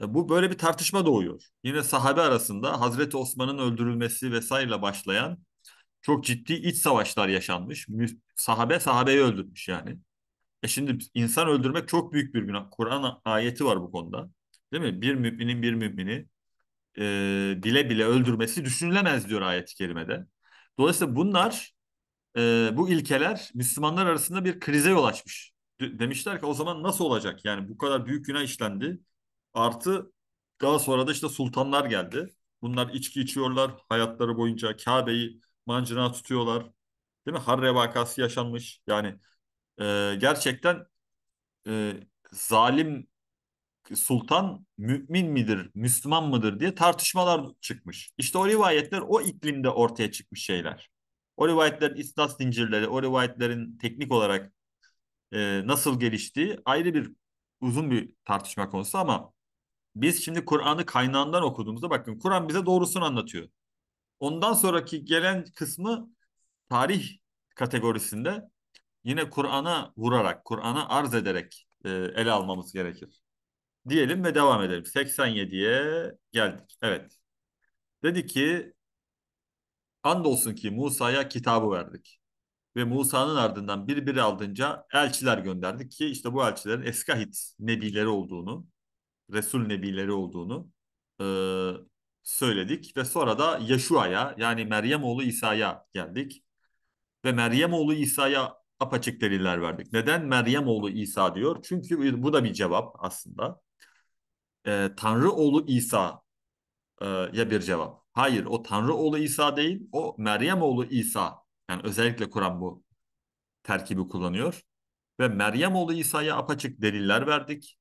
E, bu böyle bir tartışma doğuyor. Yine sahabe arasında Hazreti Osman'ın öldürülmesi vesaireyle başlayan çok ciddi iç savaşlar yaşanmış. Sahabe sahabeyi öldürmüş yani. E şimdi insan öldürmek çok büyük bir günah. Kur'an ayeti var bu konuda. Değil mi? Bir müminin bir mümini e, bile bile öldürmesi düşünülemez diyor ayet-i kerimede. Dolayısıyla bunlar e, bu ilkeler Müslümanlar arasında bir krize yol açmış demişler ki o zaman nasıl olacak? Yani bu kadar büyük günah işlendi. Artı daha sonra da işte sultanlar geldi. Bunlar içki içiyorlar hayatları boyunca. Kabe'yi mancına tutuyorlar. Değil mi? Harre vakası yaşanmış. Yani e, gerçekten e, zalim sultan mümin midir, Müslüman mıdır diye tartışmalar çıkmış. İşte o rivayetler o iklimde ortaya çıkmış şeyler. O rivayetlerin isnat zincirleri, o rivayetlerin teknik olarak e, nasıl geliştiği ayrı bir uzun bir tartışma konusu ama biz şimdi Kur'an'ı kaynağından okuduğumuzda bakın Kur'an bize doğrusunu anlatıyor. Ondan sonraki gelen kısmı tarih kategorisinde yine Kur'an'a vurarak, Kur'an'a arz ederek e, ele almamız gerekir. Diyelim ve devam edelim. 87'ye geldik. Evet. Dedi ki andolsun ki Musa'ya kitabı verdik ve Musa'nın ardından birbiri aldınca elçiler gönderdik ki işte bu elçilerin eski Eskahit nebileri olduğunu, Resul nebileri olduğunu e, söyledik ve sonra da Yaşua'ya yani Meryem oğlu İsa'ya geldik ve Meryem oğlu İsa'ya apaçık deliller verdik. Neden Meryem oğlu İsa diyor? Çünkü bu da bir cevap aslında. E, Tanrı oğlu İsa ya bir cevap. Hayır o Tanrı oğlu İsa değil o Meryem oğlu İsa yani özellikle Kur'an bu terkibi kullanıyor. Ve Meryem oğlu İsa'ya apaçık deliller verdik.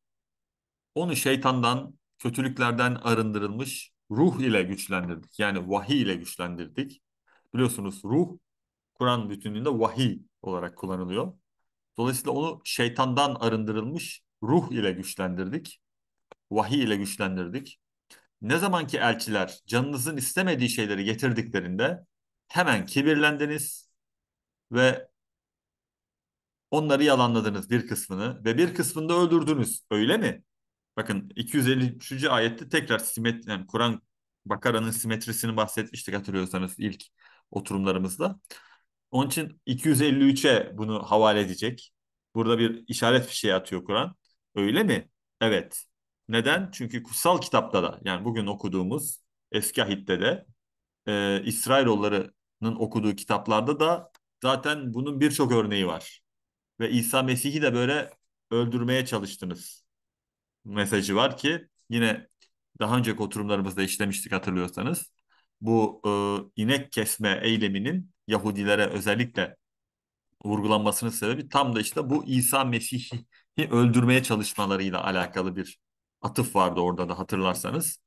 Onu şeytandan, kötülüklerden arındırılmış ruh ile güçlendirdik. Yani vahiy ile güçlendirdik. Biliyorsunuz ruh Kur'an bütünlüğünde vahiy olarak kullanılıyor. Dolayısıyla onu şeytandan arındırılmış ruh ile güçlendirdik. Vahiy ile güçlendirdik. Ne zaman ki elçiler canınızın istemediği şeyleri getirdiklerinde hemen kibirlendiniz ve onları yalanladınız bir kısmını ve bir kısmını da öldürdünüz. Öyle mi? Bakın 253. ayette tekrar simet, yani Kur'an Bakara'nın simetrisini bahsetmiştik hatırlıyorsanız ilk oturumlarımızda. Onun için 253'e bunu havale edecek. Burada bir işaret bir şey atıyor Kur'an. Öyle mi? Evet. Neden? Çünkü kutsal kitapta da yani bugün okuduğumuz Eski Ahit'te de e, İsrailoğulları okuduğu kitaplarda da zaten bunun birçok örneği var. Ve İsa Mesih'i de böyle öldürmeye çalıştınız mesajı var ki yine daha önceki oturumlarımızda işlemiştik hatırlıyorsanız. Bu e, inek kesme eyleminin Yahudilere özellikle vurgulanmasının sebebi tam da işte bu İsa Mesih'i öldürmeye çalışmalarıyla alakalı bir atıf vardı orada da hatırlarsanız.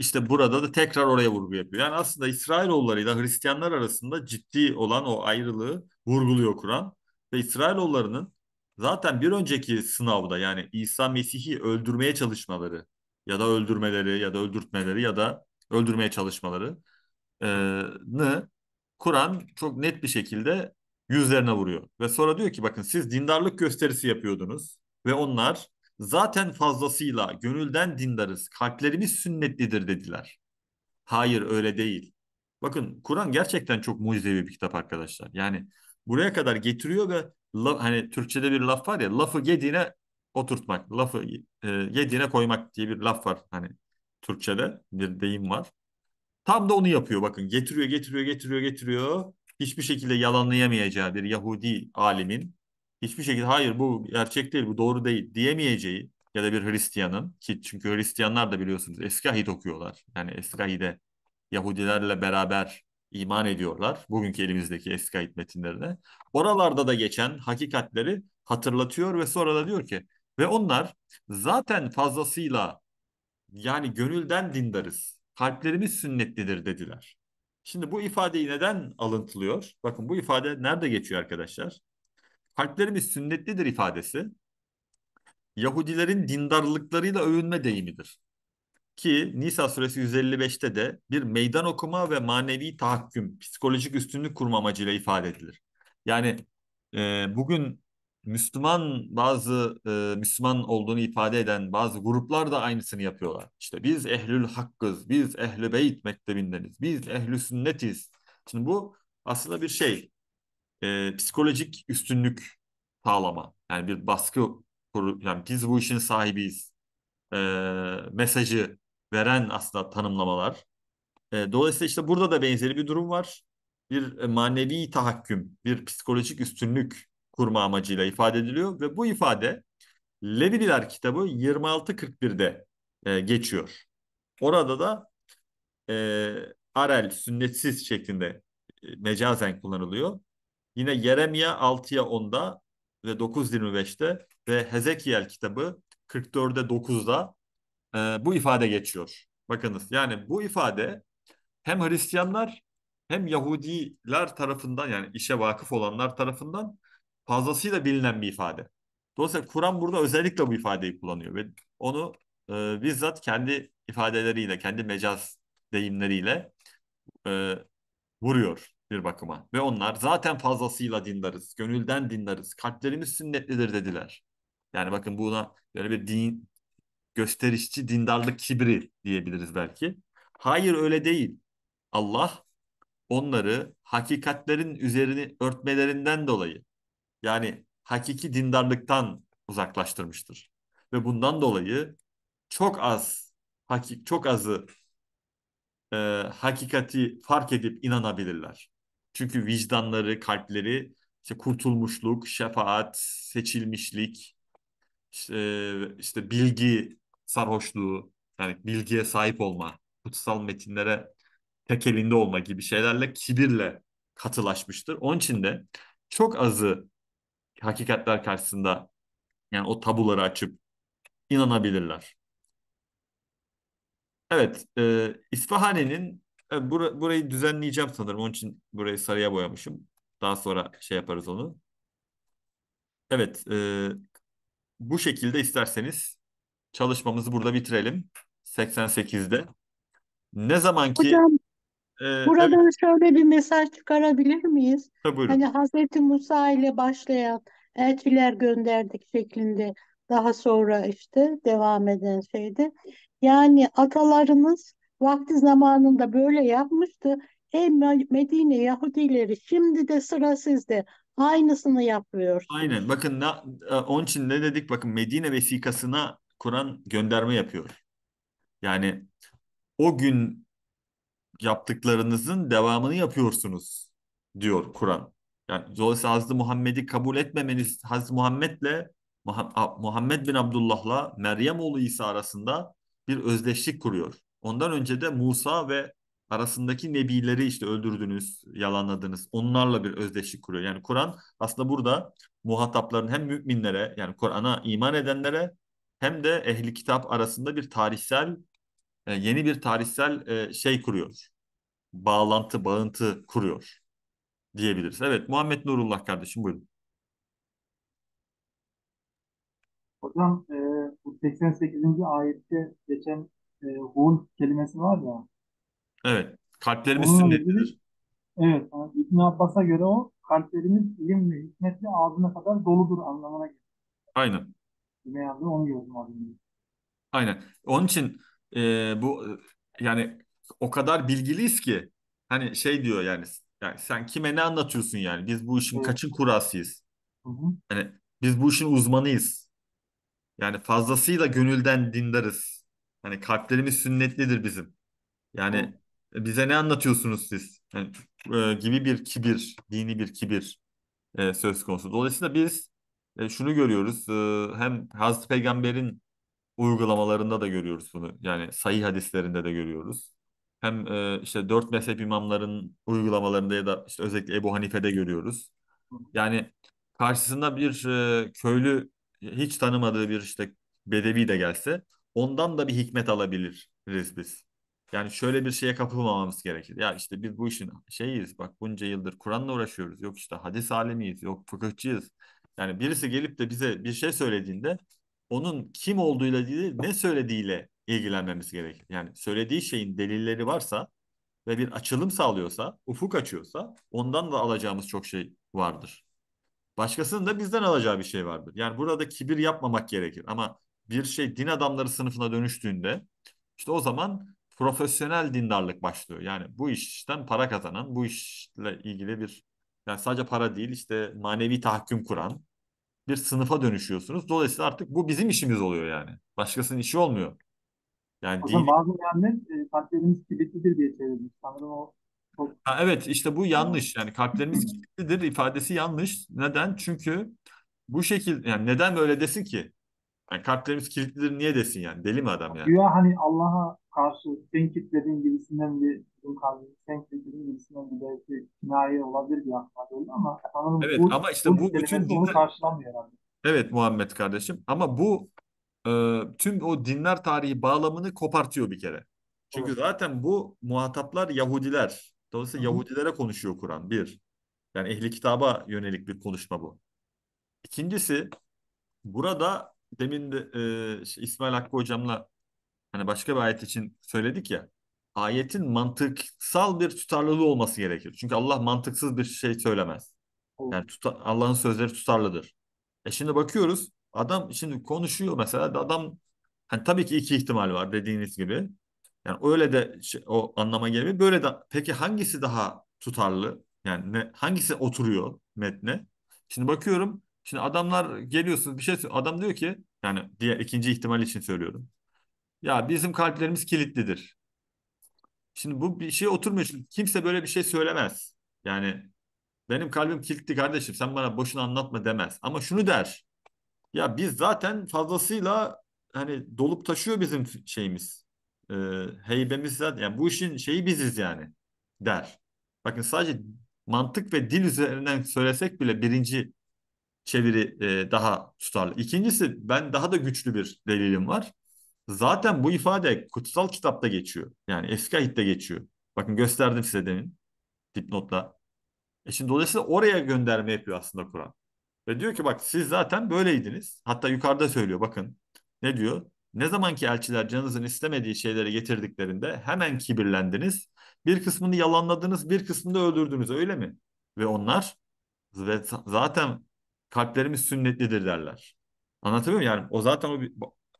İşte burada da tekrar oraya vurgu yapıyor. Yani aslında İsrailoğullarıyla Hristiyanlar arasında ciddi olan o ayrılığı vurguluyor Kur'an. Ve İsrailoğullarının zaten bir önceki sınavda yani İsa Mesih'i öldürmeye çalışmaları ya da öldürmeleri ya da öldürtmeleri ya da öldürmeye çalışmalarını e, Kur'an çok net bir şekilde yüzlerine vuruyor. Ve sonra diyor ki bakın siz dindarlık gösterisi yapıyordunuz ve onlar Zaten fazlasıyla gönülden dindarız, kalplerimiz sünnetlidir dediler. Hayır öyle değil. Bakın Kur'an gerçekten çok mucizevi bir kitap arkadaşlar. Yani buraya kadar getiriyor ve laf, hani Türkçe'de bir laf var ya lafı yediğine oturtmak, lafı e, yediğine koymak diye bir laf var hani Türkçe'de bir deyim var. Tam da onu yapıyor bakın getiriyor getiriyor getiriyor getiriyor hiçbir şekilde yalanlayamayacağı bir Yahudi alimin hiçbir şekilde hayır bu gerçek değil bu doğru değil diyemeyeceği ya da bir Hristiyanın ki çünkü Hristiyanlar da biliyorsunuz eski ahit okuyorlar. Yani eski ahide Yahudilerle beraber iman ediyorlar. Bugünkü elimizdeki eski ahit metinlerine. Oralarda da geçen hakikatleri hatırlatıyor ve sonra da diyor ki ve onlar zaten fazlasıyla yani gönülden dindarız. Kalplerimiz sünnetlidir dediler. Şimdi bu ifadeyi neden alıntılıyor? Bakın bu ifade nerede geçiyor arkadaşlar? kalplerimiz sünnetlidir ifadesi Yahudilerin dindarlıklarıyla övünme deyimidir. Ki Nisa suresi 155'te de bir meydan okuma ve manevi tahakküm, psikolojik üstünlük kurma amacıyla ifade edilir. Yani e, bugün Müslüman bazı e, Müslüman olduğunu ifade eden bazı gruplar da aynısını yapıyorlar. İşte biz ehlül hakkız, biz Ehlü i beyt mektebindeniz, biz Ehlü sünnetiz. Şimdi bu aslında bir şey, e, psikolojik üstünlük sağlama. Yani bir baskı kuru, yani biz bu işin sahibiyiz e, mesajı veren aslında tanımlamalar. E, dolayısıyla işte burada da benzeri bir durum var. Bir e, manevi tahakküm, bir psikolojik üstünlük kurma amacıyla ifade ediliyor ve bu ifade Levililer kitabı 26.41'de e, geçiyor. Orada da e, Arel sünnetsiz şeklinde e, mecazen kullanılıyor. Yine Yeremya 6'ya 10'da ve 9.25'te ve Hezekiel kitabı 44'e 9'da e, bu ifade geçiyor. Bakınız yani bu ifade hem Hristiyanlar hem Yahudiler tarafından yani işe vakıf olanlar tarafından fazlasıyla bilinen bir ifade. Dolayısıyla Kur'an burada özellikle bu ifadeyi kullanıyor ve onu e, bizzat kendi ifadeleriyle, kendi mecaz deyimleriyle e, vuruyor bir bakıma. Ve onlar zaten fazlasıyla dindarız, gönülden dindarız, kalplerimiz sünnetlidir dediler. Yani bakın buna böyle bir din, gösterişçi dindarlık kibri diyebiliriz belki. Hayır öyle değil. Allah onları hakikatlerin üzerini örtmelerinden dolayı yani hakiki dindarlıktan uzaklaştırmıştır. Ve bundan dolayı çok az hakik çok azı e, hakikati fark edip inanabilirler. Çünkü vicdanları, kalpleri işte kurtulmuşluk, şefaat, seçilmişlik, işte, işte bilgi sarhoşluğu, yani bilgiye sahip olma, kutsal metinlere tek elinde olma gibi şeylerle kibirle katılaşmıştır. Onun için de çok azı hakikatler karşısında yani o tabuları açıp inanabilirler. Evet, e, İsfahane'nin burayı düzenleyeceğim sanırım. Onun için burayı sarıya boyamışım. Daha sonra şey yaparız onu. Evet, e, bu şekilde isterseniz çalışmamızı burada bitirelim. 88'de. Ne zaman ki Hocam e, evet, buradan şöyle bir mesaj çıkarabilir miyiz? tabii Hani Hazreti Musa ile başlayan elçiler gönderdik şeklinde daha sonra işte devam eden şeydi. Yani atalarımız vakti zamanında böyle yapmıştı. Ey Medine Yahudileri şimdi de sıra sizde. Aynısını yapıyor. Aynen. Bakın na, e, onun için ne dedik? Bakın Medine vesikasına Kur'an gönderme yapıyor. Yani o gün yaptıklarınızın devamını yapıyorsunuz diyor Kur'an. Yani dolayısıyla Hazreti Muhammed'i kabul etmemeniz Hazreti Muhammed'le Muhammed bin Abdullah'la Meryem oğlu İsa arasında bir özdeşlik kuruyor. Ondan önce de Musa ve arasındaki nebileri işte öldürdünüz, yalanladınız. Onlarla bir özdeşlik kuruyor. Yani Kur'an aslında burada muhatapların hem müminlere yani Kur'an'a iman edenlere hem de ehli kitap arasında bir tarihsel e, yeni bir tarihsel e, şey kuruyor. Bağlantı, bağıntı kuruyor diyebiliriz. Evet Muhammed Nurullah kardeşim buyurun. Hocam e, bu 88. ayette geçen e, Hun kelimesi var ya. Evet. Kalplerimiz onunla sünnetlidir. ilgili evet e, İbn Abbas'a göre o kalplerimiz ilim ve hikmetle ağzına kadar doludur anlamına geliyor. Aynen. Meğerse onu gördüm az önce. Aynen. Onun için e, bu yani o kadar bilgiliyiz ki hani şey diyor yani yani sen kime ne anlatıyorsun yani? Biz bu işin Evet. kaçın kurasıyız? Hı hı. Yani biz bu işin uzmanıyız. Yani fazlasıyla gönülden dindarız. Hani kalplerimiz sünnetlidir bizim. Yani bize ne anlatıyorsunuz siz? Yani, e, gibi bir kibir, dini bir kibir e, söz konusu. Dolayısıyla biz e, şunu görüyoruz. E, hem Hazreti Peygamber'in uygulamalarında da görüyoruz bunu. Yani sahih hadislerinde de görüyoruz. Hem e, işte dört mezhep imamların uygulamalarında ya da işte özellikle Ebu Hanife'de görüyoruz. Yani karşısında bir e, köylü hiç tanımadığı bir işte bedevi de gelse ondan da bir hikmet alabiliriz biz. Yani şöyle bir şeye kapılmamamız gerekir. Ya işte biz bu işin şeyiyiz bak bunca yıldır Kur'an'la uğraşıyoruz. Yok işte hadis alemiyiz, yok fıkıhçıyız. Yani birisi gelip de bize bir şey söylediğinde onun kim olduğuyla değil ne söylediğiyle ilgilenmemiz gerekir. Yani söylediği şeyin delilleri varsa ve bir açılım sağlıyorsa, ufuk açıyorsa ondan da alacağımız çok şey vardır. Başkasının da bizden alacağı bir şey vardır. Yani burada kibir yapmamak gerekir ama bir şey din adamları sınıfına dönüştüğünde işte o zaman profesyonel dindarlık başlıyor. Yani bu işten para kazanan, bu işle ilgili bir yani sadece para değil işte manevi tahkim kuran bir sınıfa dönüşüyorsunuz. Dolayısıyla artık bu bizim işimiz oluyor yani. Başkasının işi olmuyor. Yani o değil... bazı yanlış e, kalplerimiz kilitlidir diye çevirmiş. Sanırım o ha, evet işte bu yanlış. Yani kalplerimiz kilitlidir ifadesi yanlış. Neden? Çünkü bu şekilde yani neden böyle desin ki? Yani kalplerimiz kilitlidir niye desin yani? Deli mi adam yani? Güya hani Allah'a karşı sen kilitlediğin gibisinden bir bizim kalbimiz sen kilitlediğin gibisinden bir belki kinaye olabilir bir akla böyle ama sanırım Evet bu, ama işte bu, bu bütün onu dinler... karşılamıyor herhalde. Evet Muhammed kardeşim ama bu e, tüm o dinler tarihi bağlamını kopartıyor bir kere. Çünkü evet. zaten bu muhataplar Yahudiler. Dolayısıyla Hı-hı. Yahudilere konuşuyor Kur'an bir. Yani ehli kitaba yönelik bir konuşma bu. İkincisi burada demin de e, şey, İsmail Hakkı hocamla hani başka bir ayet için söyledik ya. Ayetin mantıksal bir tutarlılığı olması gerekir. Çünkü Allah mantıksız bir şey söylemez. Yani tuta, Allah'ın sözleri tutarlıdır. E şimdi bakıyoruz adam şimdi konuşuyor mesela adam hani tabii ki iki ihtimal var dediğiniz gibi. Yani öyle de şey, o anlama gelmiyor Böyle de peki hangisi daha tutarlı? Yani ne, hangisi oturuyor metne? Şimdi bakıyorum Şimdi adamlar geliyorsunuz bir şey adam diyor ki yani diğer ikinci ihtimal için söylüyorum. Ya bizim kalplerimiz kilitlidir. Şimdi bu bir şey oturmuyor. Şimdi kimse böyle bir şey söylemez. Yani benim kalbim kilitli kardeşim sen bana boşuna anlatma demez. Ama şunu der. Ya biz zaten fazlasıyla hani dolup taşıyor bizim şeyimiz. E, heybemiz zaten. Yani bu işin şeyi biziz yani der. Bakın sadece mantık ve dil üzerinden söylesek bile birinci çeviri e, daha tutarlı. İkincisi ben daha da güçlü bir delilim var. Zaten bu ifade kutsal kitapta geçiyor. Yani eski ahitte geçiyor. Bakın gösterdim size demin dipnotla. E şimdi dolayısıyla oraya gönderme yapıyor aslında Kur'an. Ve diyor ki bak siz zaten böyleydiniz. Hatta yukarıda söylüyor bakın. Ne diyor? Ne zamanki elçiler canınızın istemediği şeyleri getirdiklerinde hemen kibirlendiniz. Bir kısmını yalanladınız, bir kısmını da öldürdünüz öyle mi? Ve onlar ve zaten kalplerimiz sünnetlidir derler. Anlatabiliyor muyum? Yani o zaten o bir,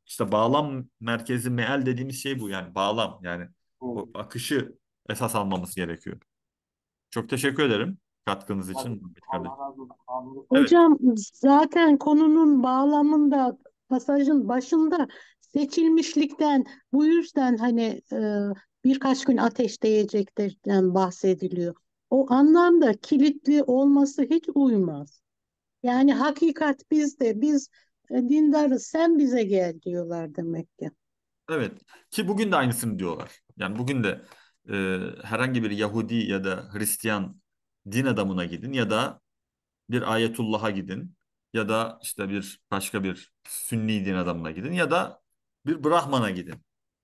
işte bağlam merkezi meal dediğimiz şey bu yani bağlam yani o akışı esas almamız gerekiyor. Çok teşekkür ederim katkınız için. Allah razı olsun. Evet. Hocam zaten konunun bağlamında pasajın başında seçilmişlikten bu yüzden hani e, birkaç gün ateş bahsediliyor. O anlamda kilitli olması hiç uymaz. Yani hakikat bizde, biz e, dindarız, sen bize gel diyorlar demek ki. Evet ki bugün de aynısını diyorlar. Yani bugün de e, herhangi bir Yahudi ya da Hristiyan din adamına gidin ya da bir ayetullah'a gidin ya da işte bir başka bir sünni din adamına gidin ya da bir Brahman'a gidin.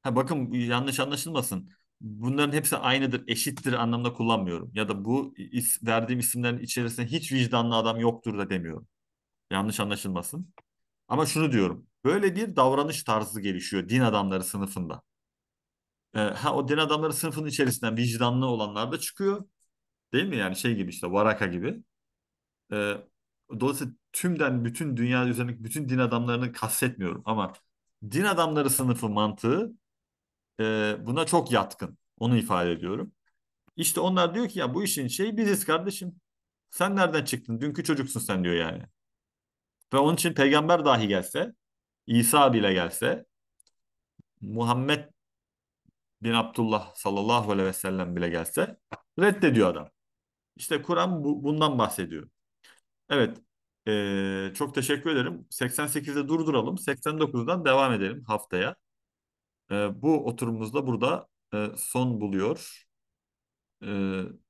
Ha bakın yanlış anlaşılmasın bunların hepsi aynıdır, eşittir anlamda kullanmıyorum. Ya da bu is, verdiğim isimlerin içerisinde hiç vicdanlı adam yoktur da demiyorum. Yanlış anlaşılmasın. Ama şunu diyorum. Böyle bir davranış tarzı gelişiyor din adamları sınıfında. Ee, ha o din adamları sınıfının içerisinden vicdanlı olanlar da çıkıyor. Değil mi? Yani şey gibi işte Varaka gibi. Ee, dolayısıyla tümden bütün dünya üzerindeki bütün din adamlarını kastetmiyorum ama din adamları sınıfı mantığı e, buna çok yatkın. Onu ifade ediyorum. İşte onlar diyor ki ya bu işin şeyi biziz kardeşim. Sen nereden çıktın? Dünkü çocuksun sen diyor yani. Ve onun için peygamber dahi gelse, İsa bile gelse, Muhammed bin Abdullah sallallahu aleyhi ve sellem bile gelse reddediyor adam. İşte Kur'an bu, bundan bahsediyor. Evet, ee, çok teşekkür ederim. 88'de durduralım. 89'dan devam edelim haftaya. Ee, bu oturumumuz da burada e, son buluyor. E,